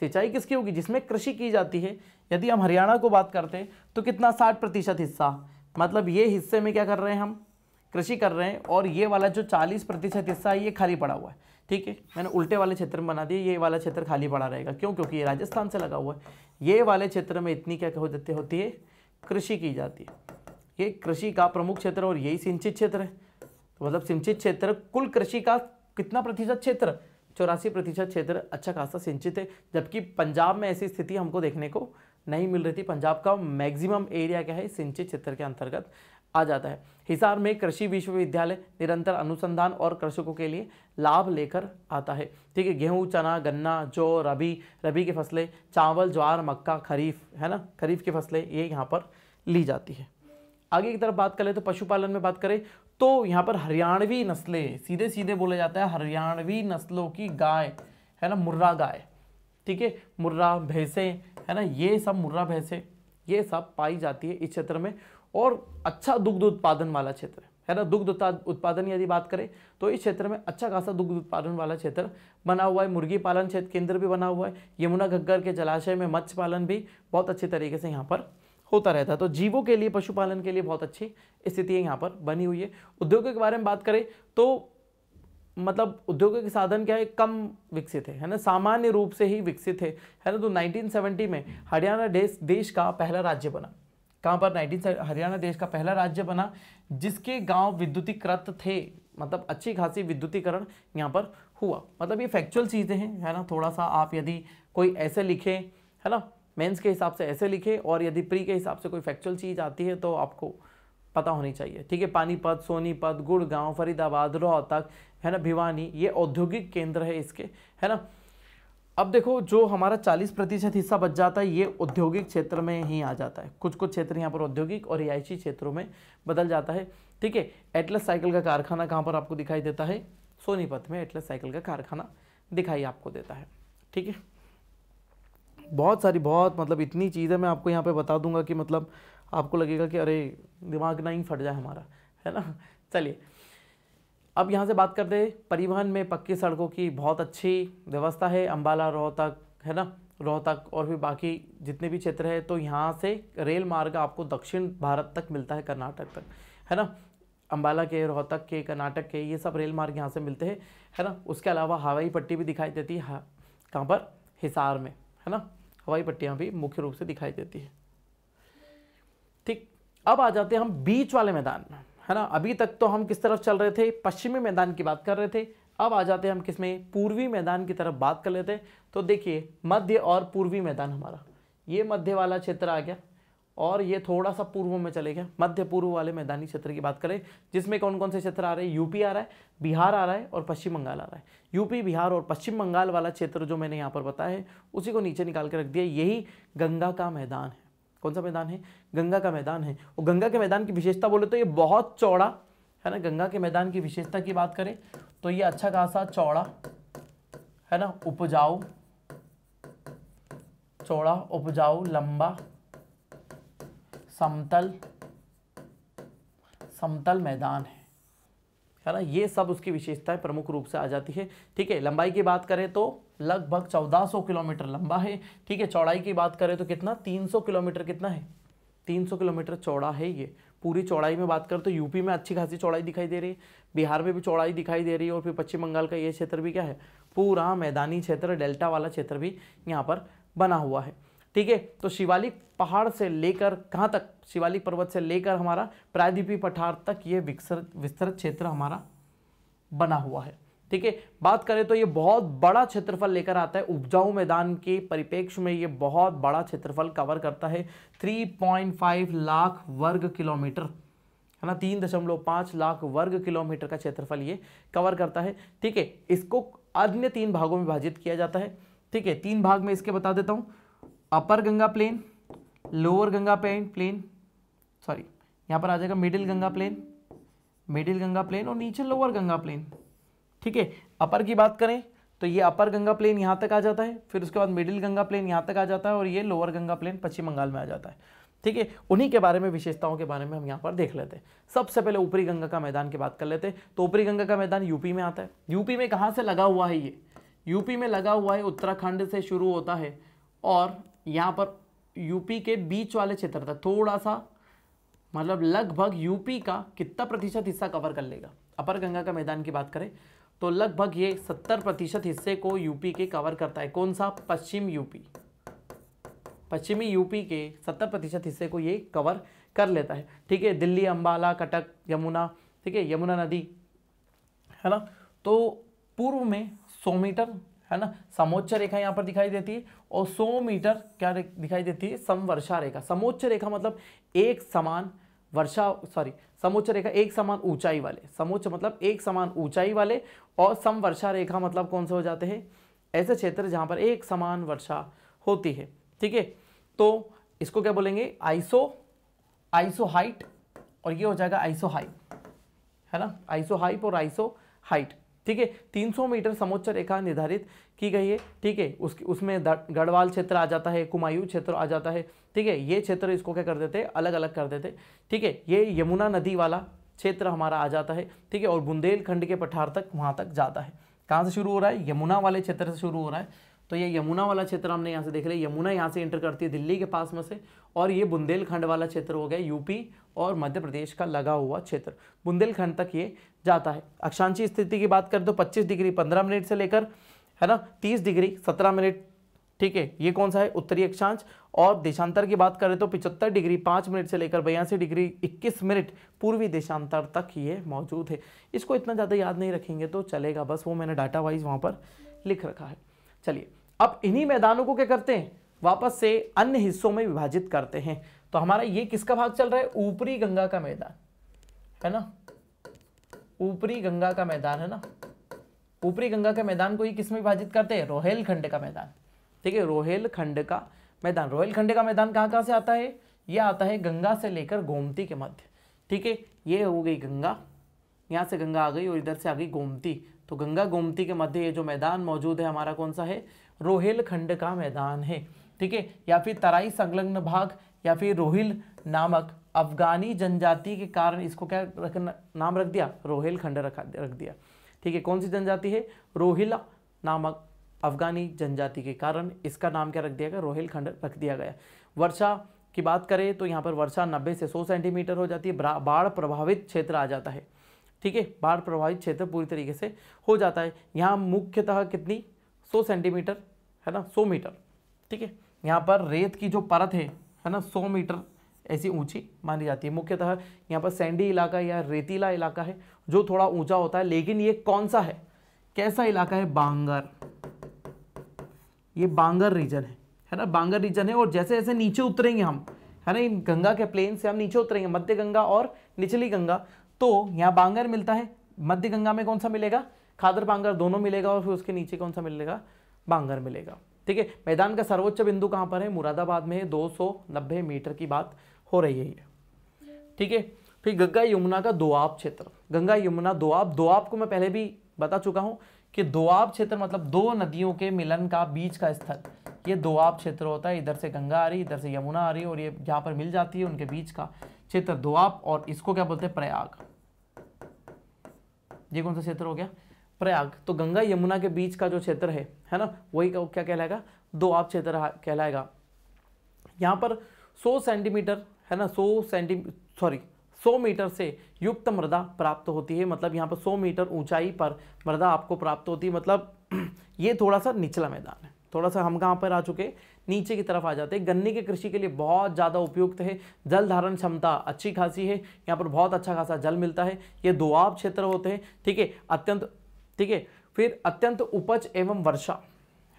सिंचाई किसकी होगी जिसमें कृषि की जाती है यदि हम हरियाणा को बात करते हैं तो कितना साठ प्रतिशत हिस्सा मतलब ये हिस्से में क्या कर रहे हैं हम कृषि कर रहे हैं और ये वाला जो चालीस प्रतिशत हिस्सा है ये खाली पड़ा हुआ है ठीक है मैंने उल्टे वाले क्षेत्र में बना दिया ये वाला क्षेत्र खाली पड़ा रहेगा क्यों क्योंकि ये राजस्थान से लगा हुआ है ये वाले क्षेत्र में इतनी क्या हो जाती होती है कृषि की जाती है ये कृषि का प्रमुख क्षेत्र और यही सिंचित क्षेत्र है तो मतलब सिंचित क्षेत्र कुल कृषि का कितना प्रतिशत क्षेत्र चौरासी प्रतिशत क्षेत्र अच्छा खासा सिंचित है जबकि पंजाब में ऐसी स्थिति हमको देखने को नहीं मिल रही थी पंजाब का मैक्सिमम एरिया क्या है सिंचित क्षेत्र के अंतर्गत आ जाता है हिसार में कृषि विश्वविद्यालय निरंतर अनुसंधान और कृषकों के लिए लाभ लेकर आता है ठीक है गेहूँ चना गन्ना जौ रबी रबी की फसलें चावल ज्वार मक्का खरीफ है ना खरीफ की फसलें ये यहाँ पर ली जाती है आगे की तरफ बात करें तो पशुपालन में बात करें तो यहाँ पर हरियाणवी नस्लें सीधे सीधे बोला जाता है हरियाणवी नस्लों की गाय है ना मुर्रा गाय ठीक है मुर्रा भैंसे है ना ये सब मुर्रा भैंसे ये सब पाई जाती है इस क्षेत्र में और अच्छा दुग्ध उत्पादन वाला क्षेत्र है ना दुग्ध उत्पादन यदि बात करें तो इस क्षेत्र में अच्छा खासा दुग्ध उत्पादन वाला क्षेत्र बना हुआ है मुर्गी पालन क्षेत्र केंद्र भी बना हुआ है यमुना घग्गर के जलाशय में मत्स्य पालन भी बहुत अच्छे तरीके से यहाँ पर होता रहता है तो जीवों के लिए पशुपालन के लिए बहुत अच्छी स्थितियाँ यहाँ पर बनी हुई है उद्योगों के बारे में बात करें तो मतलब उद्योगों के साधन क्या है कम विकसित है है ना सामान्य रूप से ही विकसित है है ना तो 1970 में हरियाणा देश देश का पहला राज्य बना कहाँ पर नाइनटीन हरियाणा देश का पहला राज्य बना जिसके गांव विद्युतीकृत थे मतलब अच्छी खासी विद्युतीकरण यहाँ पर हुआ मतलब ये फैक्चुअल चीज़ें हैं है ना थोड़ा सा आप यदि कोई ऐसे लिखें है ना मेंस के हिसाब से ऐसे लिखे और यदि प्री के हिसाब से कोई फैक्चुअल चीज़ आती है तो आपको पता होनी चाहिए ठीक है पानीपत सोनीपत गुड़गांव फरीदाबाद रोहतक है ना भिवानी ये औद्योगिक केंद्र है इसके है ना अब देखो जो हमारा 40 प्रतिशत हिस्सा बच जाता है ये औद्योगिक क्षेत्र में ही आ जाता है कुछ कुछ क्षेत्र यहाँ पर औद्योगिक और रिहायशी क्षेत्रों में बदल जाता है ठीक है एटलस साइकिल का कारखाना कहाँ पर आपको दिखाई देता है सोनीपत में एटलस साइकिल का कारखाना दिखाई आपको देता है ठीक है बहुत सारी बहुत मतलब इतनी चीज़ें मैं आपको यहाँ पे बता दूंगा कि मतलब आपको लगेगा कि अरे दिमाग ना ही फट जाए हमारा है ना चलिए अब यहाँ से बात करते हैं परिवहन में पक्की सड़कों की बहुत अच्छी व्यवस्था है अम्बाला रोहतक है ना रोहतक और भी बाकी जितने भी क्षेत्र है तो यहाँ से रेल मार्ग आपको दक्षिण भारत तक मिलता है कर्नाटक तक है ना अम्बाला के रोहतक के कर्नाटक के ये सब रेल मार्ग यहाँ से मिलते हैं है ना उसके अलावा हवाई पट्टी भी दिखाई देती है हाँ, कहाँ पर हिसार में है ना हवाई पट्टियां भी मुख्य रूप से दिखाई देती है ठीक अब आ जाते हैं हम बीच वाले मैदान में है ना अभी तक तो हम किस तरफ चल रहे थे पश्चिमी मैदान की बात कर रहे थे अब आ जाते हैं हम किस में पूर्वी मैदान की तरफ बात कर लेते हैं तो देखिए मध्य और पूर्वी मैदान हमारा ये मध्य वाला क्षेत्र आ गया और ये थोड़ा सा पूर्व में चले गया मध्य पूर्व वाले मैदानी क्षेत्र की बात करें जिसमें कौन कौन से क्षेत्र आ रहे हैं यूपी आ रहा है बिहार आ रहा है और पश्चिम बंगाल आ रहा है यूपी बिहार और पश्चिम बंगाल वाला क्षेत्र जो मैंने यहाँ पर बताया है उसी को नीचे निकाल के रख दिया यही गंगा का मैदान है कौन सा मैदान है गंगा का मैदान है और गंगा के मैदान की विशेषता बोले तो ये बहुत चौड़ा है ना गंगा के मैदान की विशेषता की बात करें तो ये अच्छा खासा चौड़ा है ना उपजाऊ चौड़ा उपजाऊ लंबा समतल समतल मैदान है है ना ये सब उसकी विशेषताएं प्रमुख रूप से आ जाती है ठीक है लंबाई की बात करें तो लगभग 1400 किलोमीटर लंबा है ठीक है चौड़ाई की बात करें तो कितना 300 किलोमीटर कितना है 300 किलोमीटर चौड़ा है ये पूरी चौड़ाई में बात करें तो यूपी में अच्छी खासी चौड़ाई दिखाई दे रही है बिहार में भी चौड़ाई दिखाई दे रही है और फिर पश्चिम बंगाल का ये क्षेत्र भी क्या है पूरा मैदानी क्षेत्र डेल्टा वाला क्षेत्र भी यहाँ पर बना हुआ है ठीक है तो शिवालिक पहाड़ से लेकर कहाँ तक शिवालिक पर्वत से लेकर हमारा प्रायद्वीपी पठार तक ये विस्तृत क्षेत्र हमारा बना हुआ है ठीक है बात करें तो ये बहुत बड़ा क्षेत्रफल लेकर आता है उपजाऊ मैदान के परिपेक्ष में ये बहुत बड़ा क्षेत्रफल कवर करता है 3.5 लाख वर्ग किलोमीटर है ना तीन दशमलव पाँच लाख वर्ग किलोमीटर का क्षेत्रफल ये कवर करता है ठीक है इसको अन्य तीन भागों में विभाजित किया जाता है ठीक है तीन भाग में इसके बता देता हूँ upper Ganga plain lower Ganga plain plain sorry यहाँ पर आ जाएगा middle Ganga plain middle Ganga plain और नीचे लोअर गंगा प्लेन ठीक है अपर की बात करें तो ये अपर गंगा प्लेन यहाँ तक आ जाता है फिर उसके बाद मिडिल गंगा प्लेन यहाँ तक आ जाता है और ये लोअर गंगा प्लेन पश्चिम बंगाल में आ जाता है ठीक है उन्हीं के बारे में विशेषताओं के बारे में हम यहाँ पर देख लेते हैं सबसे पहले ऊपरी गंगा का मैदान की बात कर लेते हैं तो ऊपरी गंगा का मैदान यूपी में आता है यूपी में कहाँ से लगा हुआ है ये यूपी में लगा हुआ है उत्तराखंड से शुरू होता है और यहाँ पर यूपी के बीच वाले क्षेत्र तक थोड़ा सा मतलब लगभग यूपी का कितना प्रतिशत हिस्सा कवर कर लेगा अपर गंगा का मैदान की बात करें तो लगभग ये सत्तर प्रतिशत हिस्से को यूपी के कवर करता है कौन सा पश्चिम यूपी पश्चिमी यूपी के सत्तर प्रतिशत हिस्से को ये कवर कर लेता है ठीक है दिल्ली अम्बाला कटक यमुना ठीक है यमुना नदी है ना तो पूर्व में सौ मीटर है ना समोच्च रेखा यहाँ पर दिखाई देती है और 100 मीटर क्या दिखाई देती है सम वर्षा रेखा समोच्च रेखा मतलब एक समान वर्षा सॉरी समोच्च रेखा एक समान ऊंचाई वाले समोच्च मतलब एक समान ऊंचाई वाले और सम वर्षा रेखा मतलब कौन से हो जाते हैं ऐसे क्षेत्र जहां पर एक समान वर्षा होती है ठीक है तो इसको क्या बोलेंगे आइसो आइसो हाइट और ये हो जाएगा आइसो हाइप है ना आइसो हाइप और आइसो हाइट ठीक है 300 मीटर समोच्च रेखा निर्धारित की गई है ठीक है उस उसमें गढ़वाल क्षेत्र आ जाता है कुमायूं क्षेत्र आ जाता है ठीक है ये क्षेत्र इसको क्या कर देते अलग अलग कर देते ठीक है ये यमुना नदी वाला क्षेत्र हमारा आ जाता है ठीक है और बुंदेलखंड के पठार तक वहाँ तक जाता है कहाँ से शुरू हो रहा है यमुना वाले क्षेत्र से शुरू हो रहा है तो ये यमुना वाला क्षेत्र हमने यहाँ से देख लिया यमुना यहाँ से एंटर करती है दिल्ली के पास में से और ये बुंदेलखंड वाला क्षेत्र हो गया यूपी और मध्य प्रदेश का लगा हुआ क्षेत्र बुंदेलखंड तक ये जाता है अक्षांशी स्थिति की बात करें तो 25 डिग्री 15 मिनट से लेकर है ना तीस डिग्री सत्रह मिनट ठीक है ये कौन सा है उत्तरी अक्षांश और देशांतर की बात करें तो पिचहत्तर डिग्री पाँच मिनट से लेकर बयासी डिग्री इक्कीस मिनट पूर्वी देशांतर तक ये मौजूद है इसको इतना ज़्यादा याद नहीं रखेंगे तो चलेगा बस वो मैंने डाटा वाइज वहाँ पर लिख रखा है चलिए अब इन्हीं मैदानों को क्या करते हैं वापस से अन्य हिस्सों में विभाजित करते हैं तो हमारा ये किसका भाग चल रहा है ऊपरी गंगा का मैदान है ना ऊपरी गंगा का मैदान है ना ऊपरी गंगा के मैदान को ये किस में विभाजित करते हैं रोहेलखंड का मैदान ठीक है रोहेलखंड का मैदान रोहेलखंड का मैदान कहाँ कहाँ से आता है ये आता है गंगा से लेकर गोमती के मध्य ठीक है ये हो गई गंगा यहाँ से गंगा आ गई और इधर से आ गई गोमती तो गंगा गोमती के मध्य ये जो मैदान मौजूद है हमारा कौन सा है रोहेलखंड का मैदान है ठीक है या फिर तराई संलग्न भाग या फिर रोहिल नामक अफगानी जनजाति के कारण इसको क्या रखना नाम रख दिया रोहेलखंड रखा रख दिया ठीक है कौन सी जनजाति है रोहिला नामक अफगानी जनजाति के कारण इसका नाम क्या रख दिया गया रोहिल खंड रख दिया गया वर्षा की बात करें तो यहाँ पर वर्षा 90 से 100 सेंटीमीटर हो जाती है बाढ़ प्रभावित क्षेत्र आ जाता है ठीक है बाढ़ प्रभावित क्षेत्र पूरी तरीके से हो जाता है यहाँ मुख्यतः कितनी 100 सेंटीमीटर है ना 100 मीटर ठीक है यहाँ पर रेत की जो परत है है ना 100 मीटर ऐसी ऊंची मानी जाती है मुख्यतः यहाँ पर सैंडी इलाका या रेतीला इलाका है जो थोड़ा ऊंचा होता है लेकिन ये कौन सा है कैसा इलाका है बांगर ये बांगर रीजन है है ना बांगर रीजन है और जैसे जैसे नीचे उतरेंगे हम है ना इन गंगा के प्लेन से हम नीचे उतरेंगे मध्य गंगा और निचली गंगा तो यहाँ बांगर मिलता है मध्य गंगा में कौन सा मिलेगा खादर बांगर दोनों मिलेगा और फिर उसके नीचे कौन सा मिलेगा बांगर मिलेगा ठीक है मैदान का सर्वोच्च बिंदु कहाँ पर है मुरादाबाद में दो मीटर की बात हो रही है ये ठीक है फिर गंगा यमुना का दोआब क्षेत्र गंगा यमुना दोआब दोआब को मैं पहले भी बता चुका हूँ कि दोआब क्षेत्र मतलब दो नदियों के मिलन का बीच का स्थल ये दोआब क्षेत्र होता है इधर से गंगा आ रही इधर से यमुना आ रही और ये जहाँ पर मिल जाती है उनके बीच का क्षेत्र दोआब और इसको क्या बोलते हैं प्रयाग ये कौन सा क्षेत्र हो गया प्रयाग तो गंगा यमुना के बीच का जो क्षेत्र है है ना वही क्या कहलाएगा दोआब क्षेत्र कहलाएगा यहाँ पर 100 सेंटीमीटर है ना सौ सेंटी सॉरी 100 मीटर से युक्त मृदा प्राप्त होती है मतलब यहाँ पर 100 मीटर ऊंचाई पर मृदा आपको प्राप्त होती है मतलब ये थोड़ा सा निचला मैदान है थोड़ा सा हम कहाँ पर आ चुके नीचे की तरफ आ जाते हैं गन्ने की कृषि के लिए बहुत ज़्यादा उपयुक्त है जल धारण क्षमता अच्छी खासी है यहाँ पर बहुत अच्छा खासा जल मिलता है ये दुआब क्षेत्र होते हैं ठीक है अत्यंत ठीक है फिर अत्यंत उपज एवं वर्षा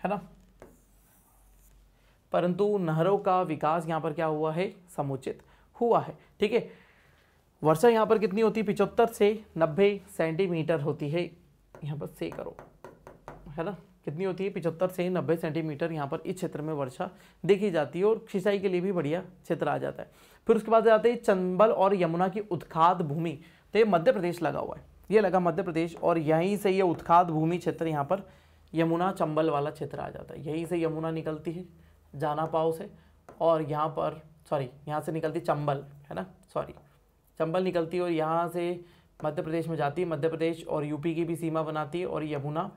है ना परंतु नहरों का विकास यहाँ पर क्या हुआ है समुचित हुआ है ठीक है वर्षा यहाँ पर कितनी होती है पिचहत्तर से नब्बे सेंटीमीटर होती है यहाँ पर से करो है ना कितनी होती है पिचहत्तर से नब्बे सेंटीमीटर यहाँ पर इस क्षेत्र में वर्षा देखी जाती है और सिंचाई के लिए भी बढ़िया क्षेत्र आ जाता है फिर उसके बाद जाते हैं चंबल और यमुना की उत्खाद भूमि तो ये मध्य प्रदेश लगा हुआ है ये लगा मध्य प्रदेश और यहीं से ये उत्खाद भूमि क्षेत्र यहाँ पर यमुना चंबल वाला क्षेत्र आ जाता है यहीं से यमुना निकलती है जाना पाओ से और यहाँ पर सॉरी यहाँ से निकलती चंबल है ना सॉरी चंबल निकलती है और यहाँ से मध्य प्रदेश में जाती है मध्य प्रदेश और यूपी की भी सीमा बनाती है और यमुना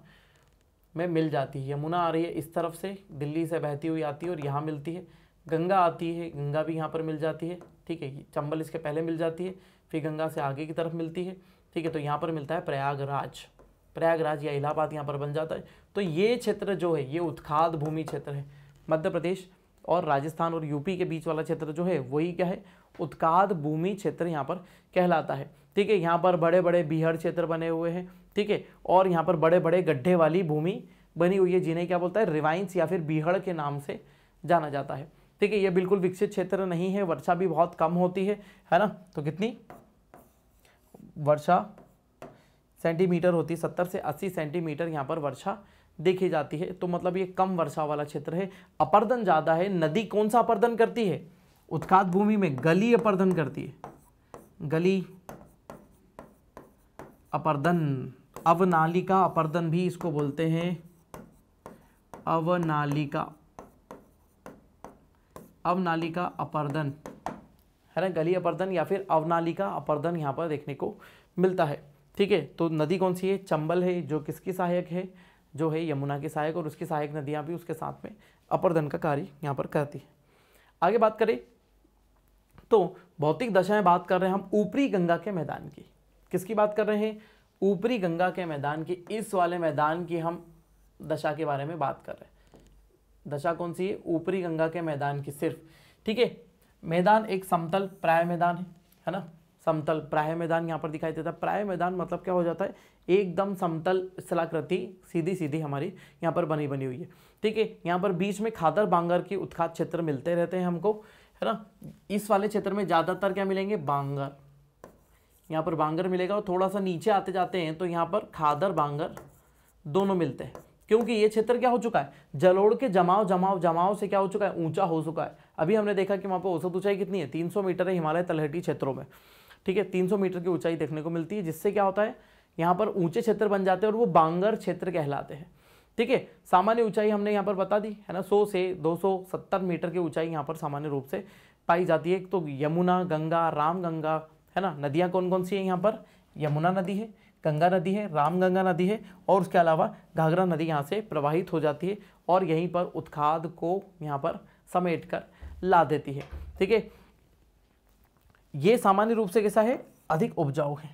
में मिल जाती है यमुना आ रही है इस तरफ से दिल्ली से बहती हुई आती है और यहाँ मिलती है गंगा आती है गंगा भी यहाँ पर मिल जाती है ठीक है चंबल इसके पहले मिल जाती है फिर गंगा से आगे की तरफ मिलती है ठीक है तो यहाँ पर मिलता है प्रयागराज प्रयागराज या इलाहाबाद यहाँ पर बन जाता है तो ये क्षेत्र जो है ये उत्खाद भूमि क्षेत्र है मध्य प्रदेश और राजस्थान और यूपी के बीच वाला क्षेत्र जो है वही क्या है उत्काद भूमि क्षेत्र यहाँ पर कहलाता है ठीक है यहाँ पर बड़े बड़े बिहड़ क्षेत्र बने हुए हैं ठीक है और यहाँ पर बड़े बड़े गड्ढे वाली भूमि बनी हुई है जिन्हें क्या बोलता है रिवाइंस या फिर बिहड़ के नाम से जाना जाता है ठीक है ये बिल्कुल विकसित क्षेत्र नहीं है वर्षा भी बहुत कम होती है है ना तो कितनी वर्षा सेंटीमीटर होती है सत्तर से अस्सी सेंटीमीटर यहाँ पर वर्षा देखी जाती है तो मतलब ये कम वर्षा वाला क्षेत्र है अपर्दन ज़्यादा है नदी कौन सा अपर्दन करती है उत्खात भूमि में गली अपर्दन करती है गली अपर्दन अवनालिका अपर्दन भी इसको बोलते हैं अवनालिका अवनालिका अपर्दन है ना गली अपर्दन या फिर अवनालिका अपर्दन यहां पर देखने को मिलता है ठीक है तो नदी कौन सी है चंबल है जो किसकी सहायक है जो है यमुना की सहायक और उसकी सहायक नदियाँ भी उसके साथ में अपरदन का कार्य यहाँ पर करती है आगे बात करें तो भौतिक दशा में बात कर रहे हैं हम ऊपरी गंगा के मैदान की किसकी बात कर रहे हैं ऊपरी गंगा के मैदान की इस वाले मैदान की हम दशा के बारे में बात कर रहे हैं दशा कौन सी है ऊपरी गंगा के मैदान की सिर्फ ठीक है मैदान एक समतल प्राय मैदान है है ना समतल प्राय मैदान यहाँ पर दिखाई देता है प्राय मैदान मतलब क्या हो जाता है एकदम समतल सलाकृति सीधी सीधी हमारी यहाँ पर बनी बनी हुई है ठीक है यहाँ पर बीच में खादर बांगर की उत्खात क्षेत्र मिलते रहते हैं हमको है ना इस वाले क्षेत्र में ज़्यादातर क्या मिलेंगे बांगर यहाँ पर बांगर मिलेगा और थोड़ा सा नीचे आते जाते हैं तो यहाँ पर खादर बांगर दोनों मिलते हैं क्योंकि ये क्षेत्र क्या हो चुका है जलोड़ के जमाव जमाव जमाव से क्या हो चुका है ऊंचा हो चुका है अभी हमने देखा कि वहाँ पर औसत ऊंचाई कितनी है 300 मीटर है हिमालय तलहटी क्षेत्रों में ठीक है 300 मीटर की ऊंचाई देखने को मिलती है जिससे क्या होता है यहाँ पर ऊंचे क्षेत्र बन जाते हैं और वो बांगर क्षेत्र कहलाते हैं ठीक है सामान्य ऊंचाई हमने यहाँ पर बता दी है ना 100 से 270 मीटर की ऊंचाई यहाँ पर सामान्य रूप से पाई जाती है तो यमुना गंगा राम गंगा है ना नदियाँ कौन कौन सी हैं यहाँ पर यमुना नदी है गंगा नदी है राम गंगा नदी है और उसके अलावा घाघरा नदी यहाँ से प्रवाहित हो जाती है और यहीं पर उत्खाद को यहाँ पर समेट कर ला देती है ठीक है ये सामान्य रूप से कैसा है अधिक उपजाऊ है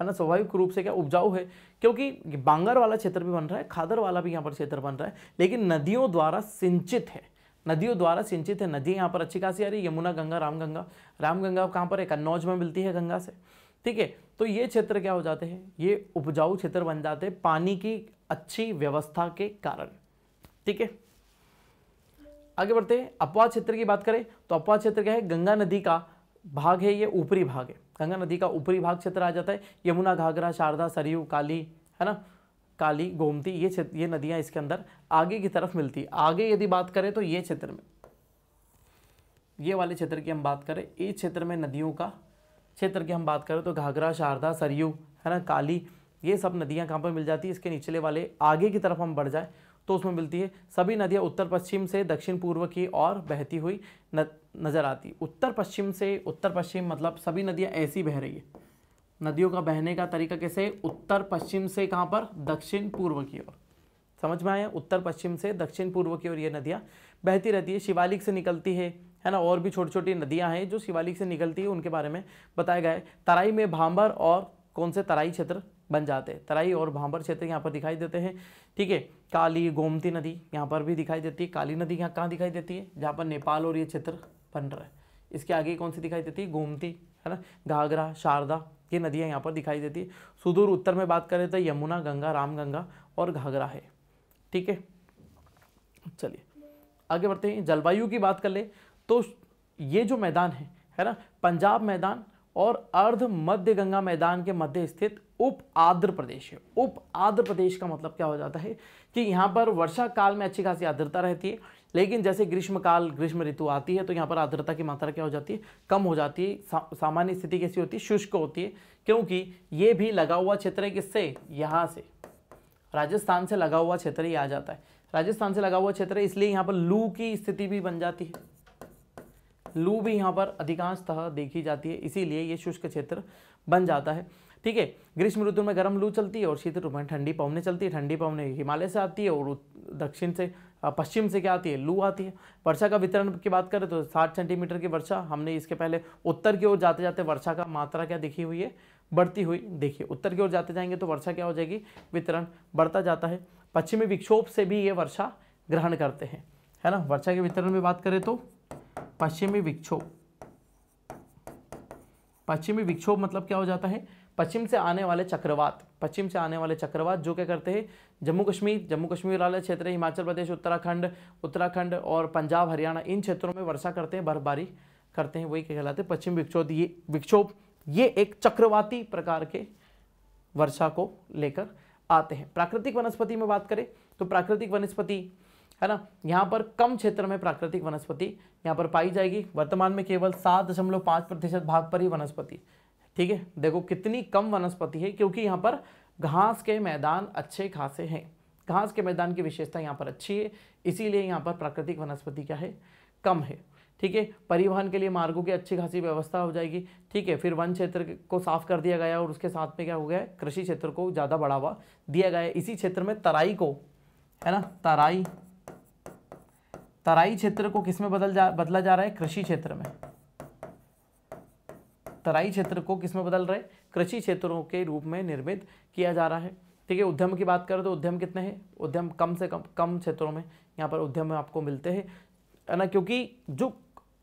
है ना स्वाभाविक रूप से क्या उपजाऊ है क्योंकि बांगर वाला क्षेत्र भी बन रहा है खादर वाला भी यहाँ पर क्षेत्र बन रहा है लेकिन नदियों द्वारा सिंचित है नदियों द्वारा सिंचित है नदी यहाँ पर अच्छी खासी आ रही है यमुना गंगा रामगंगा रामगंगा कहाँ पर है कन्नौज में मिलती है गंगा से ठीक है तो ये क्षेत्र क्या हो जाते हैं ये उपजाऊ क्षेत्र बन जाते हैं पानी की अच्छी व्यवस्था के कारण ठीक है आगे बढ़ते हैं अपवाद क्षेत्र की बात करें तो अपवाद क्षेत्र क्या है गंगा नदी का भाग है ये ऊपरी भाग है गंगा नदी का ऊपरी भाग क्षेत्र आ जाता है यमुना घाघरा शारदा सरयू काली है ना काली गोमती ये क्षेत्र ये नदियाँ इसके अंदर आगे की तरफ मिलती है आगे यदि बात करें तो ये क्षेत्र में ये वाले क्षेत्र की हम बात करें इस क्षेत्र में नदियों का क्षेत्र की हम बात करें तो घाघरा शारदा सरयू है ना काली ये सब नदियाँ कहाँ पर मिल जाती है इसके निचले वाले आगे की तरफ हम बढ़ जाए तो उसमें मिलती है सभी नदियाँ उत्तर पश्चिम से दक्षिण पूर्व की ओर बहती हुई न, नजर आती उत्तर पश्चिम से उत्तर पश्चिम मतलब सभी नदियाँ ऐसी बह रही है नदियों का बहने का तरीका कैसे उत्तर पश्चिम से कहाँ पर दक्षिण पूर्व की ओर समझ में आया उत्तर पश्चिम से दक्षिण पूर्व की ओर ये नदियाँ बहती रहती है शिवालिक से निकलती है है ना और भी छोटी छोटी नदियाँ हैं जो शिवालिक से निकलती है उनके बारे में बताया गया है तराई में भांबर और कौन से तराई क्षेत्र बन जाते हैं तराई और भांबर क्षेत्र यहाँ पर दिखाई देते हैं ठीक है काली गोमती नदी यहाँ पर भी दिखाई देती है काली नदी यहाँ कहाँ दिखाई देती है जहाँ पर नेपाल और ये क्षेत्र बन रहा है इसके आगे कौन सी दिखाई देती है गोमती है ना घाघरा शारदा ये नदियाँ यहाँ पर दिखाई देती है सुदूर उत्तर में बात करें तो यमुना गंगा रामगंगा और घाघरा है ठीक है चलिए आगे बढ़ते हैं जलवायु की बात कर ले तो ये जो मैदान है है ना पंजाब मैदान और अर्ध मध्य गंगा मैदान के मध्य स्थित उप आर्द्र प्रदेश है उप आर्द्र प्रदेश का मतलब क्या हो जाता है कि यहाँ पर वर्षा काल में अच्छी खासी आर्द्रता रहती है लेकिन जैसे ग्रीष्म काल ग्रीष्म ऋतु आती है तो यहाँ पर आर्द्रता की मात्रा क्या हो जाती है कम हो जाती है सा, सामान्य स्थिति कैसी होती है शुष्क होती है क्योंकि ये भी लगा हुआ क्षेत्र है किससे यहाँ से राजस्थान से लगा हुआ क्षेत्र ही आ जाता है राजस्थान से लगा हुआ क्षेत्र है इसलिए यहाँ पर लू की स्थिति भी बन जाती है लू भी यहाँ पर अधिकांशतः देखी जाती है इसीलिए ये शुष्क क्षेत्र बन जाता है ठीक है ग्रीष्म ऋतु में गर्म लू चलती है और शीत ऋतु में ठंडी पवने चलती है ठंडी पवने हिमालय से आती है और दक्षिण से पश्चिम से क्या आती है लू आती है वर्षा का वितरण की बात करें तो साठ सेंटीमीटर की वर्षा हमने इसके पहले उत्तर की ओर जाते जाते वर्षा का मात्रा क्या दिखी हुई है बढ़ती हुई देखिए उत्तर की ओर जाते जाएंगे तो वर्षा क्या हो जाएगी वितरण बढ़ता जाता है पश्चिमी विक्षोभ से भी ये वर्षा ग्रहण करते हैं है ना वर्षा के वितरण में बात करें तो पश्चिमी विक्षोभ पश्चिमी विक्षोभ मतलब क्या हो जाता है पश्चिम से आने वाले चक्रवात पश्चिम से आने वाले चक्रवात जो क्या करते हैं जम्मू कश्मीर जम्मू कश्मीर वाले क्षेत्र हिमाचल प्रदेश उत्तराखंड उत्तराखंड और पंजाब हरियाणा इन क्षेत्रों में वर्षा करते हैं बर्फबारी करते हैं वही क्या कहलाते हैं पश्चिम विक्षोभ ये विक्षोभ ये एक चक्रवाती प्रकार के वर्षा को लेकर आते हैं प्राकृतिक वनस्पति में बात करें तो प्राकृतिक वनस्पति है ना यहाँ पर कम क्षेत्र में प्राकृतिक वनस्पति यहाँ पर पाई जाएगी वर्तमान में केवल सात दशमलव पाँच प्रतिशत भाग पर ही वनस्पति ठीक है देखो कितनी कम वनस्पति है क्योंकि यहाँ पर घास के मैदान अच्छे खासे हैं घास के मैदान की विशेषता यहाँ पर अच्छी है इसीलिए यहाँ पर प्राकृतिक वनस्पति क्या है कम है ठीक है परिवहन के लिए मार्गों की अच्छी खासी व्यवस्था हो जाएगी ठीक है फिर वन क्षेत्र को साफ कर दिया गया और उसके साथ में क्या हो गया कृषि क्षेत्र को ज़्यादा बढ़ावा दिया गया इसी क्षेत्र में तराई को है ना तराई तराई क्षेत्र को किस में बदल जा बदला जा रहा है कृषि क्षेत्र में तराई क्षेत्र को किस में बदल रहे कृषि क्षेत्रों के रूप में निर्मित किया जा रहा है ठीक है उद्यम की बात करें तो उद्यम कितने हैं उद्यम कम से कम कम क्षेत्रों में यहाँ पर उद्यम आपको मिलते हैं है ना क्योंकि जो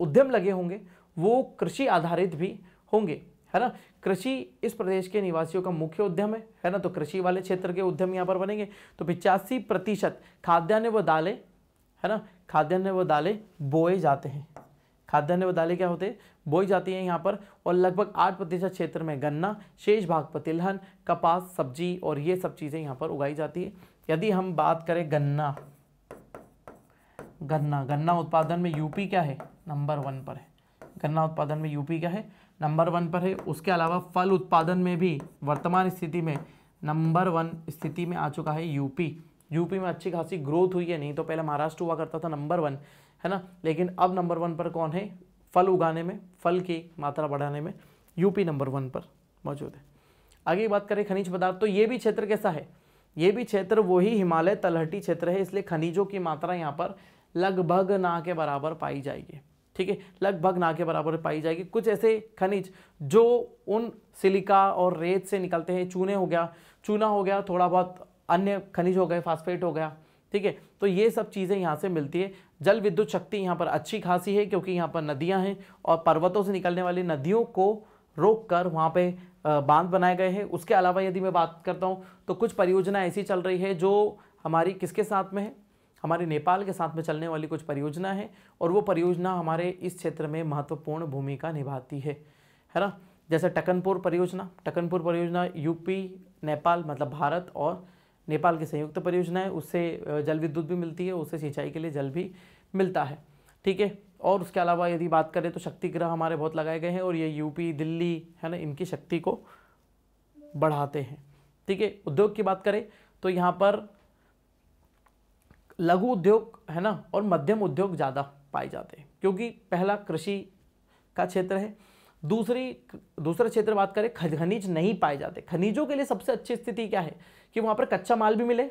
उद्यम लगे होंगे वो कृषि आधारित भी होंगे है ना कृषि इस प्रदेश के निवासियों का मुख्य उद्यम है है ना तो कृषि वाले क्षेत्र के उद्यम यहाँ पर बनेंगे तो पिचासी प्रतिशत खाद्यान्न व दालें है ना खाद्यान्न व दालें बोए जाते हैं खाद्यान्न व दालें क्या होते हैं बोई जाती है यहाँ पर और लगभग आठ प्रतिशत क्षेत्र में गन्ना शेष भाग पर तिलहन कपास सब्जी और ये सब चीज़ें यहाँ पर उगाई जाती है यदि हम बात करें गन्ना गन्ना गन्ना उत्पादन में यूपी क्या है नंबर वन पर है गन्ना उत्पादन में यूपी क्या है नंबर वन पर है उसके अलावा फल उत्पादन में भी वर्तमान स्थिति में नंबर वन स्थिति में आ चुका है यूपी यूपी में अच्छी खासी ग्रोथ हुई है नहीं तो पहले महाराष्ट्र हुआ करता था नंबर वन है ना लेकिन अब नंबर वन पर कौन है फल उगाने में फल की मात्रा बढ़ाने में यूपी नंबर वन पर मौजूद है आगे बात करें खनिज पदार्थ तो ये भी क्षेत्र कैसा है ये भी क्षेत्र वही हिमालय तलहटी क्षेत्र है इसलिए खनिजों की मात्रा यहाँ पर लगभग ना के बराबर पाई जाएगी ठीक है लगभग ना के बराबर पाई जाएगी कुछ ऐसे खनिज जो उन सिलिका और रेत से निकलते हैं चूने हो गया चूना हो गया थोड़ा बहुत अन्य खनिज हो गए फास्फेट हो गया ठीक है तो ये सब चीज़ें यहाँ से मिलती है जल विद्युत शक्ति यहाँ पर अच्छी खासी है क्योंकि यहाँ पर नदियाँ हैं और पर्वतों से निकलने वाली नदियों को रोक कर वहाँ पर बांध बनाए गए हैं उसके अलावा यदि मैं बात करता हूँ तो कुछ परियोजना ऐसी चल रही है जो हमारी किसके साथ में है हमारे नेपाल के साथ में चलने वाली कुछ परियोजना है और वो परियोजना हमारे इस क्षेत्र में महत्वपूर्ण भूमिका निभाती है है ना जैसे टकनपुर परियोजना टकनपुर परियोजना यूपी नेपाल मतलब भारत और नेपाल की संयुक्त परियोजना है उससे जल विद्युत भी मिलती है उससे सिंचाई के लिए जल भी मिलता है ठीक है और उसके अलावा यदि बात करें तो शक्ति ग्रह हमारे बहुत लगाए गए हैं और ये यूपी दिल्ली है ना इनकी शक्ति को बढ़ाते हैं ठीक है उद्योग की बात करें तो यहाँ पर लघु उद्योग है ना और मध्यम उद्योग ज़्यादा पाए जाते हैं क्योंकि पहला कृषि का क्षेत्र है दूसरी दूसरा क्षेत्र बात करें खनिज नहीं पाए जाते खनिजों के लिए सबसे अच्छी स्थिति क्या है कि वहाँ पर कच्चा माल भी मिले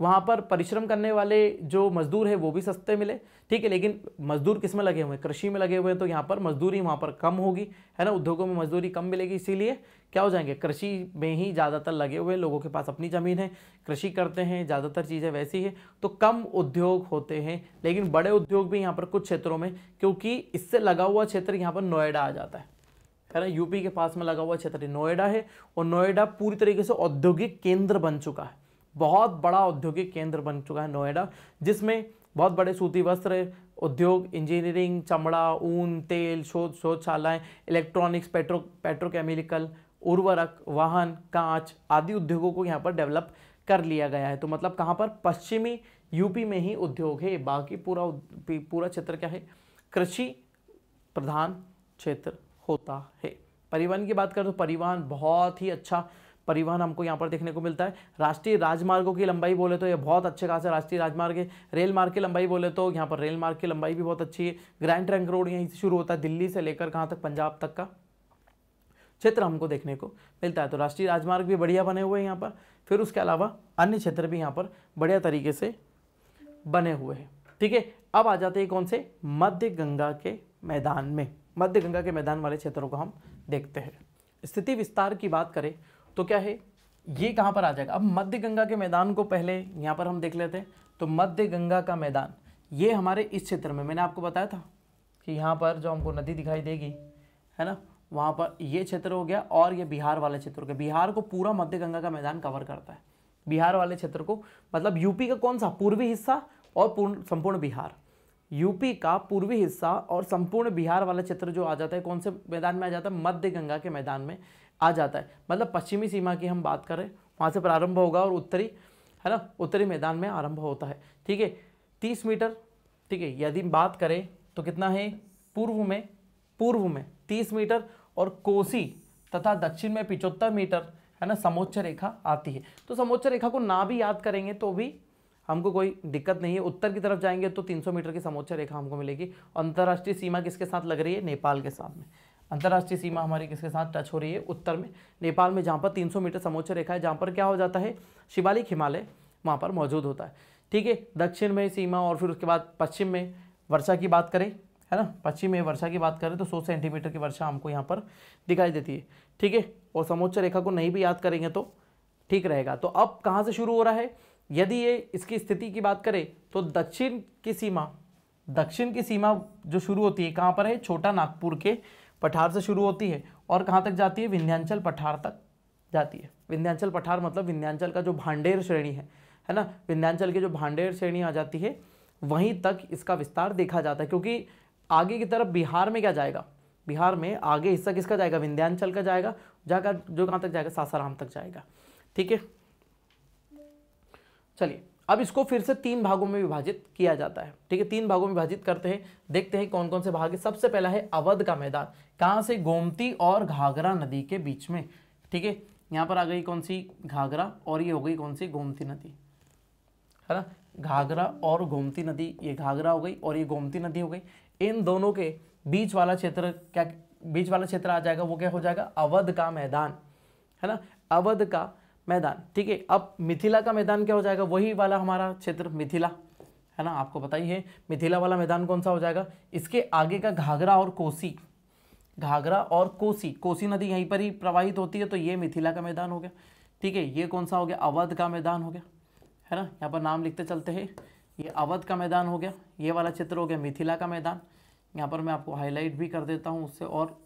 वहाँ पर परिश्रम करने वाले जो मजदूर है वो भी सस्ते मिले ठीक है लेकिन मजदूर किस में लगे हुए हैं कृषि में लगे हुए हैं तो यहाँ पर मजदूरी वहाँ पर कम होगी है ना उद्योगों में मजदूरी कम मिलेगी इसीलिए क्या हो जाएंगे कृषि में ही ज़्यादातर लगे हुए लोगों के पास अपनी ज़मीन है कृषि करते हैं ज़्यादातर चीज़ें वैसी है तो कम उद्योग होते हैं लेकिन बड़े उद्योग भी यहाँ पर कुछ क्षेत्रों में क्योंकि इससे लगा हुआ क्षेत्र यहाँ पर नोएडा आ जाता है है ना यूपी के पास में लगा हुआ क्षेत्र नोएडा है और नोएडा पूरी तरीके से औद्योगिक केंद्र बन चुका है बहुत बड़ा औद्योगिक केंद्र बन चुका है नोएडा जिसमें बहुत बड़े सूती वस्त्र उद्योग इंजीनियरिंग चमड़ा ऊन तेल शोध शोधशालाएँ इलेक्ट्रॉनिक्स पेट्रो पेट्रोकेमिकल उर्वरक वाहन कांच आदि उद्योगों को यहाँ पर डेवलप कर लिया गया है तो मतलब कहाँ पर पश्चिमी यूपी में ही उद्योग है बाकी पूरा पूरा क्षेत्र क्या है कृषि प्रधान क्षेत्र होता है परिवहन की बात करें तो परिवहन बहुत ही अच्छा परिवहन हमको यहाँ पर देखने को मिलता है राष्ट्रीय राजमार्गों की लंबाई बोले तो ये बहुत अच्छे खास है राष्ट्रीय राजमार्ग है रेल मार्ग की लंबाई बोले तो यहाँ पर रेल मार्ग की लंबाई भी बहुत अच्छी है ग्रैंड ट्रंक रोड यहीं से शुरू होता है दिल्ली से लेकर कहाँ तक पंजाब तक का क्षेत्र हमको देखने को मिलता है तो राष्ट्रीय राजमार्ग भी बढ़िया बने हुए हैं यहाँ पर फिर उसके अलावा अन्य क्षेत्र भी यहाँ पर बढ़िया तरीके से बने हुए हैं ठीक है अब आ जाते हैं कौन से मध्य गंगा के मैदान में मध्य गंगा के मैदान वाले क्षेत्रों को हम देखते हैं स्थिति विस्तार की बात करें तो क्या है ये कहाँ पर आ जाएगा अब मध्य गंगा के मैदान को पहले यहाँ पर हम देख लेते हैं तो मध्य गंगा का मैदान ये हमारे इस क्षेत्र में मैंने आपको बताया था कि यहाँ पर जो हमको नदी दिखाई देगी है ना वहाँ पर ये क्षेत्र हो गया और ये बिहार वाले क्षेत्र हो गया बिहार को पूरा मध्य गंगा का मैदान कवर करता है बिहार वाले क्षेत्र को मतलब यूपी का कौन सा पूर्वी हिस्सा और पूर्ण संपूर्ण बिहार यूपी का पूर्वी हिस्सा और संपूर्ण बिहार वाला क्षेत्र जो आ जाता है कौन से मैदान में आ जाता है मध्य गंगा के मैदान में आ जाता है मतलब पश्चिमी सीमा की हम बात करें वहाँ से प्रारंभ होगा और उत्तरी है ना उत्तरी मैदान में आरंभ होता है ठीक है तीस मीटर ठीक है यदि बात करें तो कितना है पूर्व में पूर्व में तीस मीटर और कोसी तथा दक्षिण में पिचहत्तर मीटर है ना समोच्च रेखा आती है तो समोच्च रेखा को ना भी याद करेंगे तो भी हमको कोई दिक्कत नहीं है उत्तर की तरफ जाएंगे तो 300 मीटर की समोच्चय रेखा हमको मिलेगी अंतर्राष्ट्रीय सीमा किसके साथ लग रही है नेपाल के साथ में अंतर्राष्ट्रीय सीमा हमारी किसके साथ टच हो रही है उत्तर में नेपाल में जहाँ पर 300 मीटर समोच्चय रेखा है जहाँ पर क्या हो जाता है शिवालिक हिमालय वहाँ पर मौजूद होता है ठीक है दक्षिण में सीमा और फिर उसके बाद पश्चिम में वर्षा की बात करें है ना पश्चिम में वर्षा की बात करें तो सौ सेंटीमीटर की वर्षा हमको यहाँ पर दिखाई देती है ठीक है और समोच्च रेखा को नहीं भी याद करेंगे तो ठीक रहेगा तो अब कहाँ से शुरू हो रहा है यदि ये इसकी स्थिति की बात करें तो दक्षिण की सीमा दक्षिण की सीमा जो शुरू होती है कहाँ पर है छोटा नागपुर के पठार से शुरू होती है और कहाँ तक जाती है विंध्याचल पठार तक जाती है विंध्याचल पठार मतलब विंध्याचल का जो भांडेर श्रेणी है है ना विंध्याचल की जो भांडेर श्रेणी आ जाती है वहीं तक इसका विस्तार देखा जाता है क्योंकि आगे की तरफ बिहार में क्या जाएगा बिहार में आगे हिस्सा किसका जाएगा विंध्यांचल का जाएगा जाकर जो कहाँ तक जाएगा सासाराम तक जाएगा ठीक है चलिए अब इसको फिर से तीन भागों में विभाजित किया जाता है ठीक है तीन भागों में विभाजित करते हैं देखते हैं कौन कौन से भाग है सबसे पहला है अवध का मैदान कहाँ से गोमती और घाघरा नदी के बीच में ठीक है यहाँ पर आ गई कौन सी घाघरा और ये हो गई कौन सी गोमती नदी है ना घाघरा और गोमती नदी ये घाघरा हो गई और ये गोमती नदी हो गई इन दोनों के बीच वाला क्षेत्र क्या बीच वाला क्षेत्र आ जाएगा वो क्या हो जाएगा अवध का मैदान है ना अवध का मैदान ठीक है अब मिथिला का मैदान क्या हो जाएगा वही वाला हमारा क्षेत्र मिथिला है ना आपको पता ही है मिथिला वाला मैदान कौन सा हो जाएगा इसके आगे का घाघरा और कोसी घाघरा और कोसी कोसी नदी यहीं पर ही प्रवाहित होती है तो ये मिथिला का मैदान हो गया ठीक है ये कौन सा हो गया अवध का मैदान हो गया है ना यहाँ पर नाम लिखते चलते हैं ये अवध का मैदान हो गया ये वाला क्षेत्र हो गया मिथिला का मैदान यहाँ पर मैं आपको हाईलाइट भी कर देता हूँ उससे और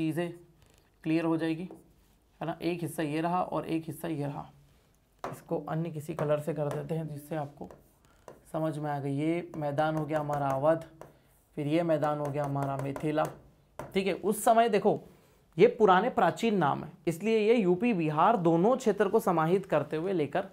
चीज़ें क्लियर हो जाएगी है ना एक हिस्सा ये रहा और एक हिस्सा ये रहा इसको अन्य किसी कलर से कर देते हैं जिससे आपको समझ में आ गई ये मैदान हो गया हमारा अवध फिर ये मैदान हो गया हमारा मिथिला ठीक है उस समय देखो ये पुराने प्राचीन नाम है इसलिए ये यूपी बिहार दोनों क्षेत्र को समाहित करते हुए लेकर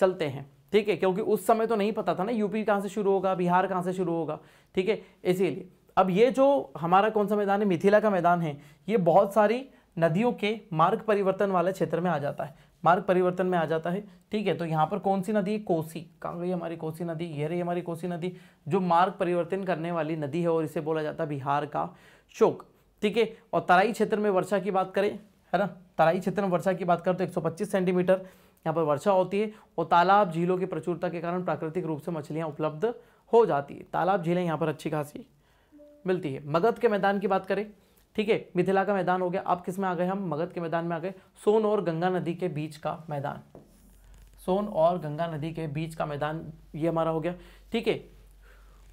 चलते हैं ठीक है क्योंकि उस समय तो नहीं पता था ना यूपी कहाँ से शुरू होगा बिहार कहाँ से शुरू होगा ठीक है इसीलिए अब ये जो हमारा कौन सा मैदान है मिथिला का मैदान है ये बहुत सारी नदियों के मार्ग परिवर्तन वाले क्षेत्र में आ जाता है मार्ग परिवर्तन में आ जाता है ठीक है तो यहाँ पर कौन सी नदी है कोसी कहाँ गई हमारी कोसी नदी ये रही हमारी कोसी नदी जो मार्ग परिवर्तन करने वाली नदी है और इसे बोला जाता है बिहार का शोक ठीक है और तराई क्षेत्र में वर्षा की बात करें है ना तराई क्षेत्र में वर्षा की बात करें तो एक सेंटीमीटर यहाँ पर वर्षा होती है और तालाब झीलों की प्रचुरता के कारण प्राकृतिक रूप से मछलियाँ उपलब्ध हो जाती है तालाब झीलें यहाँ पर अच्छी खासी मिलती है मगध के मैदान की बात करें ठीक है मिथिला का मैदान हो गया अब किस में आ गए हम मगध के मैदान में आ गए सोन और गंगा नदी के बीच का मैदान सोन और गंगा नदी के बीच का मैदान ये हमारा हो गया ठीक है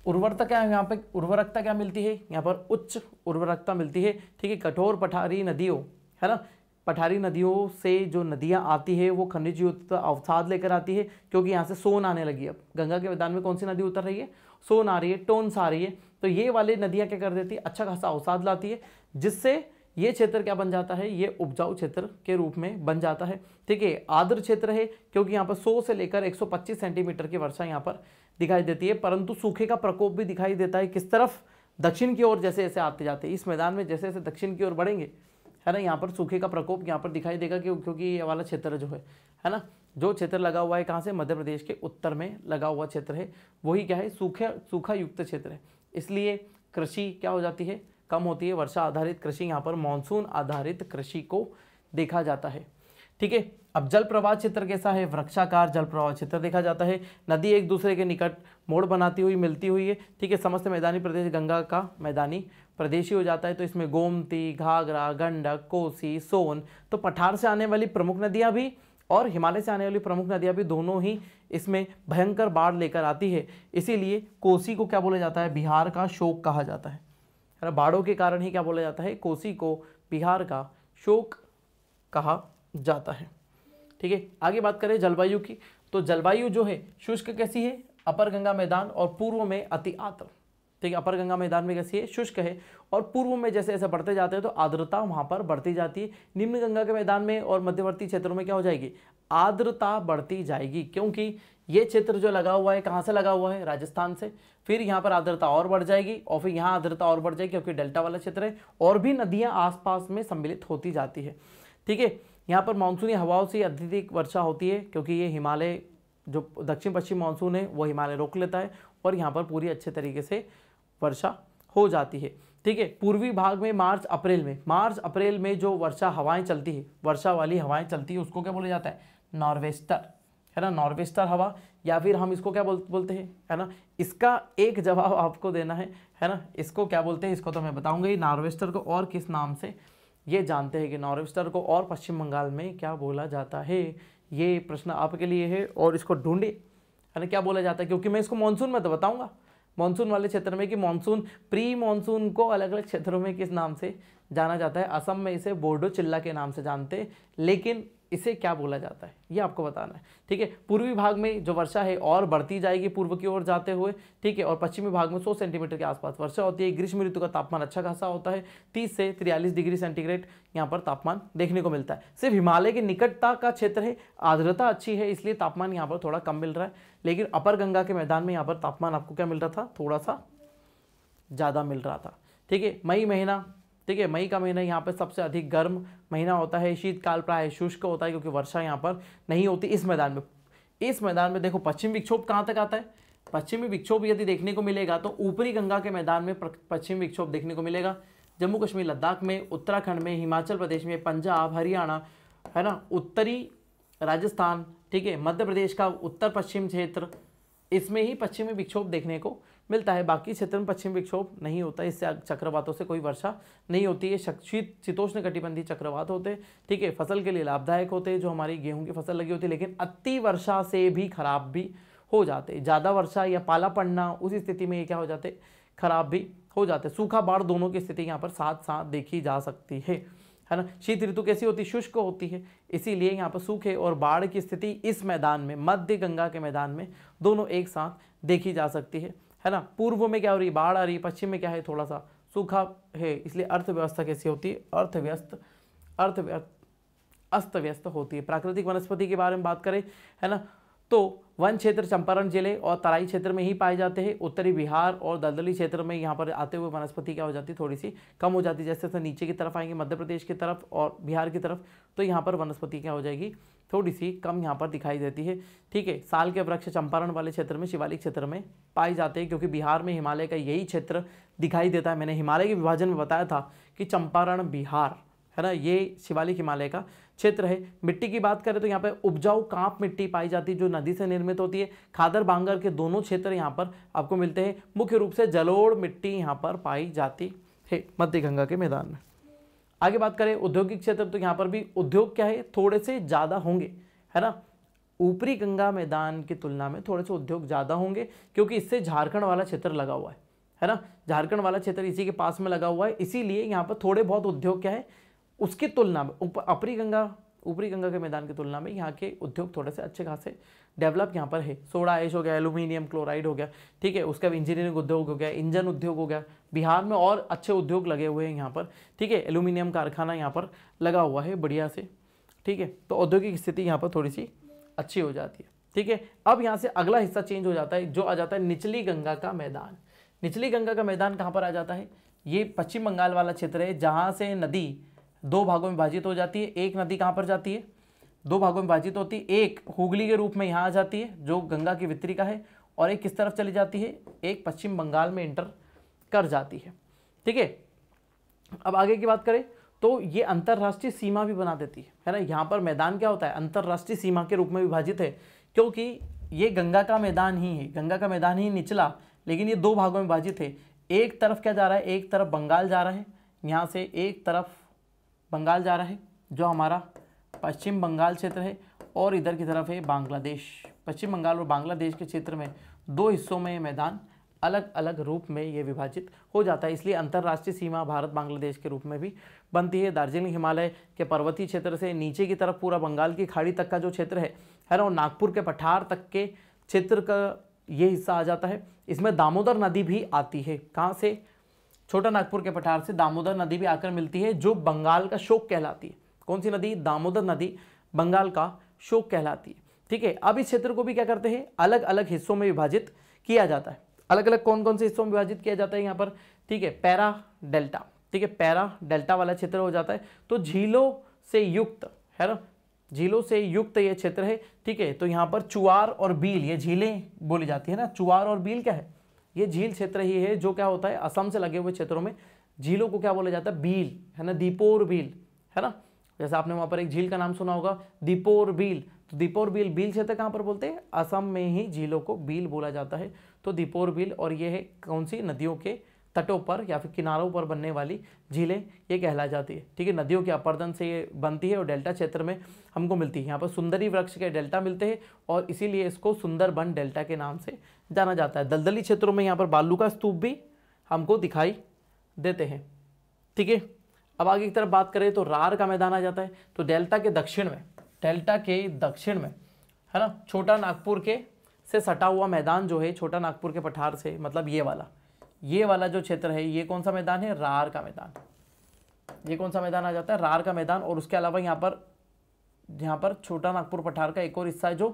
उर्वरता क्या यहाँ पे उर्वरकता क्या मिलती है यहाँ पर उच्च उर्वरकता मिलती है ठीक है कठोर पठारी नदियों है ना पठारी नदियों से जो नदियाँ आती है वो खनिज युक्त अवसाद लेकर आती है क्योंकि यहाँ से सोन आने लगी अब गंगा के मैदान में कौन सी नदी उतर रही है सोन आ रही है टोन्स आ रही है तो ये वाली नदियाँ क्या कर देती है अच्छा खासा अवसाद लाती है जिससे ये क्षेत्र क्या बन जाता है ये उपजाऊ क्षेत्र के रूप में बन जाता है ठीक है आर्द्र क्षेत्र है क्योंकि यहाँ पर 100 से लेकर 125 सेंटीमीटर की वर्षा यहाँ पर दिखाई देती है परंतु सूखे का प्रकोप भी दिखाई देता है किस तरफ दक्षिण की ओर जैसे जैसे आते जाते इस मैदान में जैसे जैसे दक्षिण की ओर बढ़ेंगे है ना यहाँ पर सूखे का प्रकोप यहाँ पर दिखाई देगा क्यों क्योंकि ये वाला क्षेत्र जो है है ना जो क्षेत्र लगा हुआ है कहाँ से मध्य प्रदेश के उत्तर में लगा हुआ क्षेत्र है वही क्या है सूखे सूखा युक्त क्षेत्र है इसलिए कृषि क्या हो जाती है कम होती है वर्षा आधारित कृषि यहाँ पर मानसून आधारित कृषि को देखा जाता है ठीक है अब जल प्रवाह क्षेत्र कैसा है वृक्षाकार जल प्रवाह क्षेत्र देखा जाता है नदी एक दूसरे के निकट मोड़ बनाती हुई मिलती हुई है ठीक है समस्त मैदानी प्रदेश गंगा का मैदानी प्रदेश ही हो जाता है तो इसमें गोमती घाघरा गंडक कोसी सोन तो पठार से आने वाली प्रमुख नदियाँ भी और हिमालय से आने वाली प्रमुख नदियाँ भी दोनों ही इसमें भयंकर बाढ़ लेकर आती है इसीलिए कोसी को क्या बोला जाता है बिहार का शोक कहा जाता है है ना बाढ़ों के कारण ही क्या बोला जाता है कोसी को बिहार का शोक कहा जाता है ठीक है आगे बात करें जलवायु की तो जलवायु जो है शुष्क कैसी है अपर गंगा मैदान और पूर्व में अति आर्द्र ठीक है अपर गंगा मैदान में कैसी है शुष्क है और पूर्व में जैसे ऐसे बढ़ते जाते हैं तो आर्द्रता वहाँ पर बढ़ती जाती है निम्न गंगा के मैदान में और मध्यवर्ती क्षेत्रों में क्या हो जाएगी आर्द्रता बढ़ती जाएगी क्योंकि ये क्षेत्र जो लगा हुआ है कहाँ से लगा हुआ है राजस्थान से फिर यहाँ पर आर्द्रता और बढ़ जाएगी और फिर यहाँ आर्द्रता और बढ़ जाएगी क्योंकि डेल्टा वाला क्षेत्र है और भी नदियाँ आसपास में सम्मिलित होती जाती है ठीक है यहाँ पर मानसूनी हवाओं से अत्यधिक वर्षा होती है क्योंकि ये हिमालय जो दक्षिण पश्चिम मानसून है वो हिमालय रोक लेता है और यहाँ पर पूरी अच्छे तरीके से वर्षा हो जाती है ठीक है पूर्वी भाग में मार्च अप्रैल में मार्च अप्रैल में जो वर्षा हवाएं चलती है वर्षा वाली हवाएं चलती है उसको क्या बोला जाता है नॉर्वेस्टर है ना नॉर्वे स्टार हवा या फिर हम इसको क्या बोल बोलते हैं है ना इसका एक जवाब आपको देना है है ना इसको क्या बोलते हैं इसको तो मैं बताऊंगा ही नॉर्वेस्टर को और किस नाम से ये जानते हैं कि नॉर्वेस्टर को और पश्चिम बंगाल में क्या बोला जाता है ये प्रश्न आपके लिए है और इसको ढूंढे है ना क्या बोला जाता है क्योंकि मैं इसको मानसून में तो बताऊँगा मानसून वाले क्षेत्र में कि मानसून प्री मानसून को अलग अलग क्षेत्रों में किस नाम से जाना जाता है असम में इसे बोर्डो चिल्ला के नाम से जानते लेकिन इसे क्या बोला जाता है ये आपको बताना है ठीक है पूर्वी भाग में जो वर्षा है और बढ़ती जाएगी पूर्व की ओर जाते हुए ठीक है और पश्चिमी भाग में 100 सेंटीमीटर के आसपास वर्षा होती है ग्रीष्म ऋतु का तापमान अच्छा खासा होता है 30 से 43 डिग्री सेंटीग्रेड यहाँ पर तापमान देखने को मिलता है सिर्फ हिमालय की निकटता का क्षेत्र है आर्द्रता अच्छी है इसलिए तापमान यहाँ पर थोड़ा कम मिल रहा है लेकिन अपर गंगा के मैदान में यहाँ पर तापमान आपको क्या मिल रहा था थोड़ा सा ज़्यादा मिल रहा था ठीक है मई महीना ठीक है मई का महीना यहाँ पर सबसे अधिक गर्म महीना होता है शीतकाल प्राय शुष्क होता है क्योंकि वर्षा यहाँ पर नहीं होती इस मैदान में इस मैदान में देखो पश्चिम विक्षोभ कहाँ तक आता है पश्चिमी विक्षोभ यदि देखने को मिलेगा तो ऊपरी गंगा के मैदान में पश्चिम विक्षोभ देखने को मिलेगा जम्मू कश्मीर लद्दाख में उत्तराखंड में हिमाचल प्रदेश में पंजाब हरियाणा है ना उत्तरी राजस्थान ठीक है मध्य प्रदेश का उत्तर पश्चिम क्षेत्र इसमें ही पश्चिमी विक्षोभ देखने को मिलता है बाकी क्षेत्र में पश्चिम विक्षोभ नहीं होता इससे चक्रवातों से कोई वर्षा नहीं होती है शीत शीतोष्ण कटिबंधी चक्रवात होते हैं ठीक है फसल के लिए लाभदायक होते हैं जो हमारी गेहूं की फसल लगी होती है लेकिन अति वर्षा से भी खराब भी हो जाते ज़्यादा वर्षा या पाला पड़ना उस स्थिति में ये क्या हो जाते खराब भी हो जाते सूखा बाढ़ दोनों की स्थिति यहाँ पर साथ साथ देखी जा सकती है है ना शीत ऋतु कैसी होती शुष्क होती है इसीलिए यहाँ पर सूखे और बाढ़ की स्थिति इस मैदान में मध्य गंगा के मैदान में दोनों एक साथ देखी जा सकती है है ना पूर्व में क्या हो रही है बाढ़ आ रही है पश्चिम में क्या है थोड़ा सा सूखा है इसलिए अर्थव्यवस्था कैसी होती है अर्थव्यस्त अर्थव्यस्त अस्त व्यस्त होती है प्राकृतिक वनस्पति के बारे में बात करें है ना तो वन क्षेत्र चंपारण जिले और तराई क्षेत्र में ही पाए जाते हैं उत्तरी बिहार और दलदली क्षेत्र में यहाँ पर आते हुए वनस्पति क्या हो जाती है थोड़ी सी कम हो जाती है जैसे जैसे नीचे की तरफ आएंगे मध्य प्रदेश की तरफ और बिहार की तरफ तो यहाँ पर वनस्पति क्या हो जाएगी थोड़ी सी कम यहाँ पर दिखाई देती है ठीक है साल के वृक्ष चंपारण वाले क्षेत्र में शिवालिक क्षेत्र में पाए जाते हैं क्योंकि बिहार में हिमालय का यही क्षेत्र दिखाई देता है मैंने हिमालय के विभाजन में बताया था कि चंपारण बिहार है ना ये शिवालिक हिमालय का क्षेत्र है मिट्टी की बात करें तो यहाँ पर उपजाऊ कांप मिट्टी पाई जाती है जो नदी से निर्मित होती है खादर बांगर के दोनों क्षेत्र यहाँ पर आपको मिलते हैं मुख्य रूप से जलोड़ मिट्टी यहाँ पर पाई जाती है मध्य गंगा के मैदान में आगे बात करें औद्योगिक क्षेत्र तो यहाँ पर भी उद्योग क्या है थोड़े से ज़्यादा होंगे है ना ऊपरी गंगा मैदान की तुलना में थोड़े से उद्योग ज़्यादा होंगे क्योंकि इससे झारखंड वाला क्षेत्र लगा हुआ है है ना झारखंड वाला क्षेत्र इसी के पास में लगा हुआ है इसीलिए यहाँ पर थोड़े बहुत उद्योग क्या है उसकी तुलना में अपरी गंगा ऊपरी गंगा के मैदान की तुलना में यहाँ के उद्योग थोड़े से अच्छे खासे डेवलप यहाँ पर है सोडा ऐश हो गया एलुमिनियम क्लोराइड हो गया ठीक है उसका इंजीनियरिंग उद्योग हो गया इंजन उद्योग हो गया बिहार में और अच्छे उद्योग लगे हुए हैं यहाँ पर ठीक है एल्यूमिनियम कारखाना यहाँ पर लगा हुआ है बढ़िया से ठीक है तो औद्योगिक स्थिति यहाँ पर थोड़ी सी अच्छी हो जाती है ठीक है अब यहाँ से अगला हिस्सा चेंज हो जाता है जो आ जाता है निचली गंगा का मैदान निचली गंगा का मैदान कहाँ पर आ जाता है ये पश्चिम बंगाल वाला क्षेत्र है जहाँ से नदी दो भागों में विभाजित हो जाती है एक नदी कहाँ पर जाती है दो भागों में विभाजित होती है एक हुगली के रूप में यहाँ आ जाती है जो गंगा की वितरिका है और एक किस तरफ चली जाती है एक पश्चिम बंगाल में इंटर कर जाती है ठीक है अब आगे की बात करें तो ये अंतर्राष्ट्रीय सीमा भी बना देती है है ना यहाँ पर मैदान क्या होता है अंतर्राष्ट्रीय सीमा के रूप में विभाजित है क्योंकि ये गंगा का मैदान ही है गंगा का मैदान ही निचला लेकिन ये दो भागों में विभाजित है एक तरफ क्या जा रहा है एक तरफ बंगाल जा रहा है यहाँ से एक तरफ बंगाल जा रहा है जो हमारा पश्चिम बंगाल क्षेत्र है और इधर की तरफ है बांग्लादेश पश्चिम बंगाल और बांग्लादेश के क्षेत्र में दो हिस्सों में मैदान अलग अलग रूप में ये विभाजित हो जाता है इसलिए अंतर्राष्ट्रीय सीमा भारत बांग्लादेश के रूप में भी बनती है दार्जिलिंग हिमालय के पर्वतीय क्षेत्र से नीचे की तरफ पूरा बंगाल की खाड़ी तक का जो क्षेत्र है है ना नागपुर के पठार तक के क्षेत्र का ये हिस्सा आ जाता है इसमें दामोदर नदी भी आती है कहाँ से छोटा नागपुर के पठार से दामोदर नदी भी आकर मिलती है जो बंगाल का शोक कहलाती है कौन सी नदी दामोदर नदी बंगाल का शोक कहलाती है ठीक है अब इस क्षेत्र को भी क्या करते हैं अलग अलग हिस्सों में विभाजित किया जाता है अलग अलग कौन कौन से हिस्सों में विभाजित किया जाता है यहाँ पर ठीक है पैरा डेल्टा ठीक है पैरा डेल्टा वाला क्षेत्र हो जाता है तो झीलों से युक्त है ना झीलों से युक्त ये क्षेत्र है ठीक है तो यहाँ पर चुआर और बील ये झीलें बोली जाती है ना चुआर और बील क्या है ये झील क्षेत्र ही है जो क्या होता है असम से लगे हुए क्षेत्रों में झीलों को क्या बोला जाता है बील है ना दीपोर बील है ना जैसे आपने वहाँ पर एक झील का नाम सुना होगा दीपोर बील तो दीपोर बिल बिल क्षेत्र कहाँ पर बोलते हैं असम में ही झीलों को बिल बोला जाता है तो दीपोर बिल और ये है कौन सी नदियों के तटों पर या फिर किनारों पर बनने वाली झीलें ये कहला जाती है ठीक है नदियों के अपर्दन से ये बनती है और डेल्टा क्षेत्र में हमको मिलती है यहाँ पर सुंदरी वृक्ष के डेल्टा मिलते हैं और इसीलिए इसको सुंदरबन डेल्टा के नाम से जाना जाता है दलदली क्षेत्रों में यहाँ पर बालू का स्तूप भी हमको दिखाई देते हैं ठीक है अब आगे की तरफ बात करें तो रार का मैदान आ जाता है तो डेल्टा के दक्षिण में डेल्टा के दक्षिण में है ना छोटा नागपुर के से सटा हुआ मैदान जो है छोटा नागपुर के पठार से मतलब ये वाला ये वाला जो क्षेत्र है ये कौन सा मैदान है रार का मैदान ये कौन सा मैदान आ जाता है रार का मैदान और उसके अलावा यहाँ पर यहाँ पर छोटा नागपुर पठार का एक और हिस्सा है जो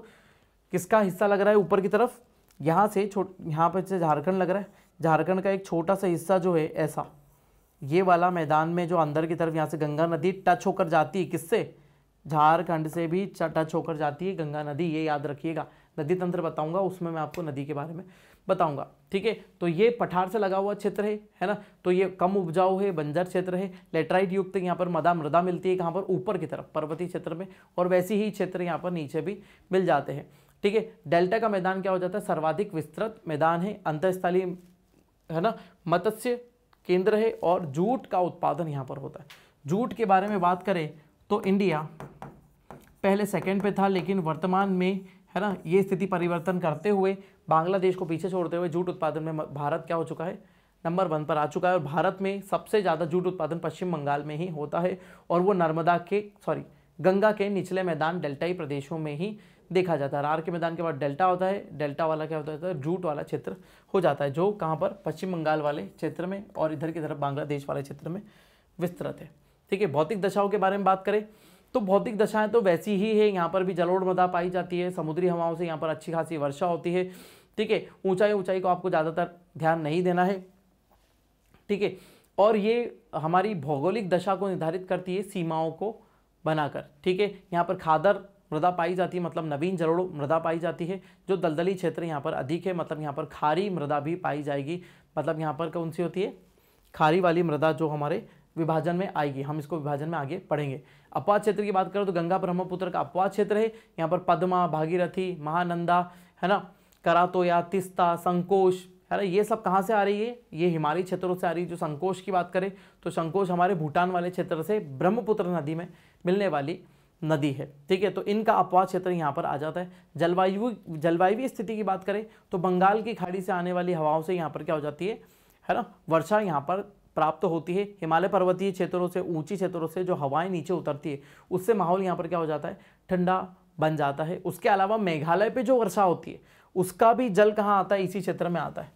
किसका हिस्सा लग रहा है ऊपर की तरफ यहाँ से छोट यहाँ पर से झारखंड लग रहा है झारखंड का एक छोटा सा हिस्सा जो है ऐसा ये वाला मैदान में जो अंदर की तरफ यहाँ से गंगा नदी टच होकर जाती है किससे झारखंड से भी टच होकर जाती है गंगा नदी ये याद रखिएगा नदी तंत्र बताऊंगा उसमें मैं आपको नदी के बारे में बताऊंगा ठीक है तो ये पठार से लगा हुआ क्षेत्र है है ना तो ये कम उपजाऊ है बंजर क्षेत्र है लेटराइट युक्त यहाँ पर मदा मृदा मिलती है कहाँ पर ऊपर की तरफ पर्वतीय क्षेत्र में और वैसी ही क्षेत्र यहाँ पर नीचे भी मिल जाते हैं ठीक है डेल्टा का मैदान क्या हो जाता है सर्वाधिक विस्तृत मैदान है अंतस्थलीय है ना मत्स्य केंद्र है और जूट का उत्पादन यहाँ पर होता है जूट के बारे में बात करें तो इंडिया पहले सेकंड पे था लेकिन वर्तमान में है ना ये स्थिति परिवर्तन करते हुए बांग्लादेश को पीछे छोड़ते हुए जूट उत्पादन में भारत क्या हो चुका है नंबर वन पर आ चुका है और भारत में सबसे ज़्यादा जूट उत्पादन पश्चिम बंगाल में ही होता है और वो नर्मदा के सॉरी गंगा के निचले मैदान डेल्टाई प्रदेशों में ही देखा जाता है आर के मैदान के बाद डेल्टा होता है डेल्टा वाला क्या होता है जूट वाला क्षेत्र हो जाता है जो कहाँ पर पश्चिम बंगाल वाले क्षेत्र में और इधर की तरफ बांग्लादेश वाले क्षेत्र में विस्तृत है ठीक है भौतिक दशाओं के बारे में बात करें तो भौतिक दशाएं तो वैसी ही है यहाँ पर भी जलोढ़ मदा पाई जाती है समुद्री हवाओं से यहाँ पर अच्छी खासी वर्षा होती है ठीक है ऊंचाई ऊंचाई को आपको ज़्यादातर ध्यान नहीं देना है ठीक है और ये हमारी भौगोलिक दशा को निर्धारित करती है सीमाओं को बनाकर ठीक है यहाँ पर खादर मृदा पाई जाती है मतलब नवीन जलोड़ मृदा पाई जाती है जो दलदली क्षेत्र यहाँ पर अधिक है मतलब यहाँ पर खारी मृदा भी पाई जाएगी मतलब यहाँ पर कौन सी होती है खारी वाली मृदा जो हमारे विभाजन में आएगी हम इसको विभाजन में आगे पढ़ेंगे अपवाद क्षेत्र की बात करें तो गंगा ब्रह्मपुत्र का अपवाद क्षेत्र है यहाँ पर पद्मा भागीरथी महानंदा है ना करातोया तिस्ता संकोश है ना ये सब कहाँ से आ रही है ये हिमालयी क्षेत्रों से आ रही है जो संकोश की बात करें तो संकोश हमारे भूटान वाले क्षेत्र से ब्रह्मपुत्र नदी में मिलने वाली नदी है ठीक है तो इनका अपवाद क्षेत्र यहाँ पर आ जाता है जलवायु जलवायु स्थिति की बात करें तो बंगाल की खाड़ी से आने वाली हवाओं से यहाँ पर क्या हो जाती है है ना वर्षा यहाँ पर प्राप्त होती है हिमालय पर्वतीय क्षेत्रों से ऊंची क्षेत्रों से जो हवाएं नीचे उतरती है उससे माहौल यहाँ पर क्या हो जाता है ठंडा बन जाता है उसके अलावा मेघालय पे जो वर्षा होती है उसका भी जल कहाँ आता है इसी क्षेत्र में आता है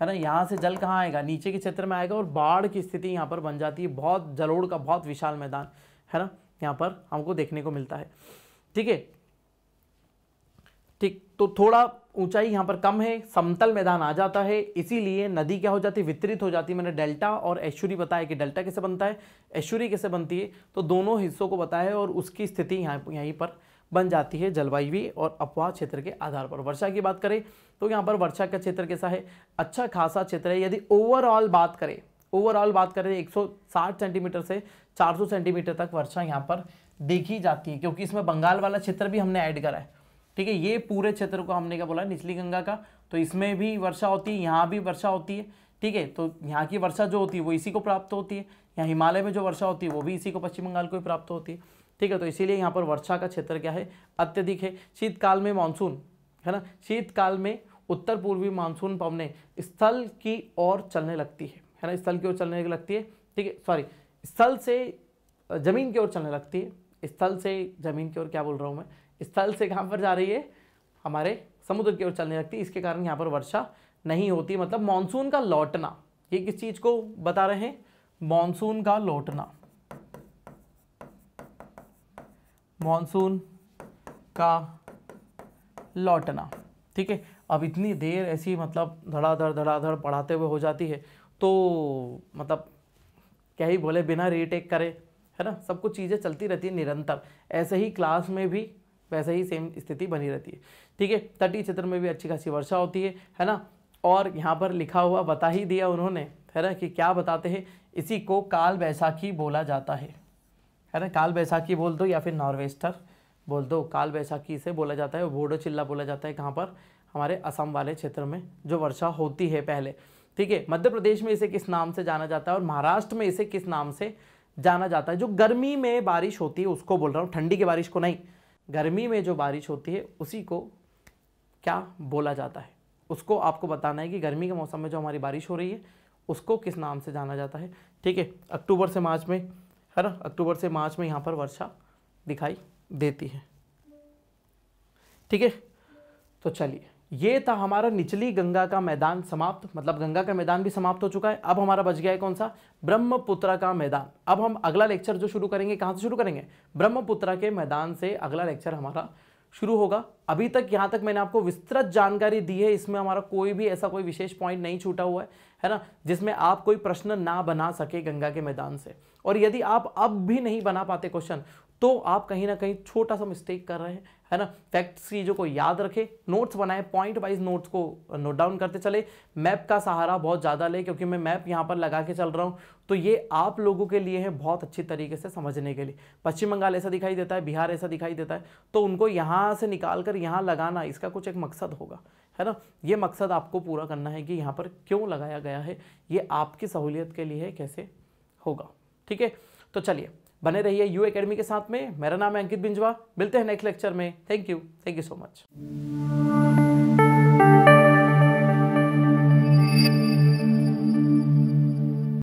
है ना यहाँ से जल कहाँ आएगा नीचे के क्षेत्र में आएगा और बाढ़ की स्थिति यहाँ पर बन जाती है बहुत जलोड़ का बहुत विशाल मैदान है ना यहाँ पर हमको देखने को मिलता है ठीक है ठीक तो थोड़ा ऊंचाई यहाँ पर कम है समतल मैदान आ जाता है इसीलिए नदी क्या हो जाती है वितरित हो जाती है मैंने डेल्टा और ऐश्वरी बताया कि डेल्टा कैसे बनता है ऐश्वरी कैसे बनती है तो दोनों हिस्सों को बताया है और उसकी स्थिति यहाँ यहीं पर बन जाती है जलवायु और अपवाह क्षेत्र के आधार पर वर्षा की बात करें तो यहाँ पर वर्षा का क्षेत्र कैसा है अच्छा खासा क्षेत्र है यदि ओवरऑल बात करें ओवरऑल बात करें एक सेंटीमीटर से चार सेंटीमीटर तक वर्षा यहाँ पर देखी जाती है क्योंकि इसमें बंगाल वाला क्षेत्र भी हमने ऐड करा है ठीक है ये पूरे क्षेत्र को हमने क्या बोला निचली गंगा का तो इसमें भी वर्षा होती है यहाँ भी वर्षा होती है ठीक है तो यहाँ की वर्षा जो होती है वो इसी को प्राप्त होती है यहाँ हिमालय में जो वर्षा होती है वो भी इसी को पश्चिम बंगाल को ही प्राप्त होती है ठीक है तो इसीलिए यहाँ पर वर्षा का क्षेत्र क्या है अत्यधिक है शीतकाल में मानसून है ना शीतकाल में उत्तर पूर्वी मानसून पवने स्थल की ओर चलने लगती है है ना स्थल की ओर चलने लगती है ठीक है सॉरी स्थल से ज़मीन की ओर चलने लगती है स्थल से ज़मीन की ओर क्या बोल रहा हूँ मैं स्थल से कहाँ पर जा रही है हमारे समुद्र की ओर चलने लगती इसके कारण यहाँ पर वर्षा नहीं होती मतलब मानसून का लौटना ये किस चीज़ को बता रहे हैं मानसून का लौटना मानसून का लौटना ठीक है अब इतनी देर ऐसी मतलब धड़ाधड़ धड़ाधड़ पढ़ाते हुए हो जाती है तो मतलब क्या ही बोले बिना रीटेक करे है ना सब कुछ चीज़ें चलती रहती है निरंतर ऐसे ही क्लास में भी वैसे ही सेम स्थिति बनी रहती है ठीक है तटीय क्षेत्र में भी अच्छी खासी वर्षा होती है है ना और यहाँ पर लिखा हुआ बता ही दिया उन्होंने है ना कि क्या बताते हैं इसी को काल बैसाखी बोला जाता है है ना काल बैसाखी बोल दो या फिर नॉर्वेस्टर बोल दो काल बैसाखी से बोला जाता है बोडो चिल्ला बोला जाता है कहाँ पर हमारे असम वाले क्षेत्र में जो वर्षा होती है पहले ठीक है मध्य प्रदेश में इसे किस नाम से जाना जाता है और महाराष्ट्र में इसे किस नाम से जाना जाता है जो गर्मी में बारिश होती है उसको बोल रहा हूँ ठंडी की बारिश को नहीं गर्मी में जो बारिश होती है उसी को क्या बोला जाता है उसको आपको बताना है कि गर्मी के मौसम में जो हमारी बारिश हो रही है उसको किस नाम से जाना जाता है ठीक है अक्टूबर से मार्च में है ना अक्टूबर से मार्च में यहाँ पर वर्षा दिखाई देती है ठीक है तो चलिए ये था हमारा निचली गंगा का मैदान समाप्त मतलब गंगा का मैदान भी समाप्त हो चुका है अब हमारा बच गया है कौन सा ब्रह्मपुत्रा का मैदान अब हम अगला लेक्चर जो शुरू करेंगे कहाँ से शुरू करेंगे ब्रह्मपुत्रा के मैदान से अगला लेक्चर हमारा शुरू होगा अभी तक यहाँ तक मैंने आपको विस्तृत जानकारी दी है इसमें हमारा कोई भी ऐसा कोई विशेष पॉइंट नहीं छूटा हुआ है है ना जिसमें आप कोई प्रश्न ना बना सके गंगा के मैदान से और यदि आप अब भी नहीं बना पाते क्वेश्चन तो आप कहीं ना कहीं छोटा सा मिस्टेक कर रहे हैं है ना फैक्ट्स की चीज़ों को याद रखें नोट्स बनाए पॉइंट वाइज नोट्स को नोट डाउन करते चले मैप का सहारा बहुत ज़्यादा ले क्योंकि मैं मैप यहाँ पर लगा के चल रहा हूँ तो ये आप लोगों के लिए है बहुत अच्छी तरीके से समझने के लिए पश्चिम बंगाल ऐसा दिखाई देता है बिहार ऐसा दिखाई देता है तो उनको यहाँ से निकाल कर यहाँ लगाना इसका कुछ एक मकसद होगा है ना ये मकसद आपको पूरा करना है कि यहाँ पर क्यों लगाया गया है ये आपकी सहूलियत के लिए कैसे होगा ठीक है तो चलिए बने रहिए यू एकेडमी के साथ में मेरा नाम है अंकित बिंजवा मिलते हैं नेक्स्ट लेक्चर में thank you thank you so much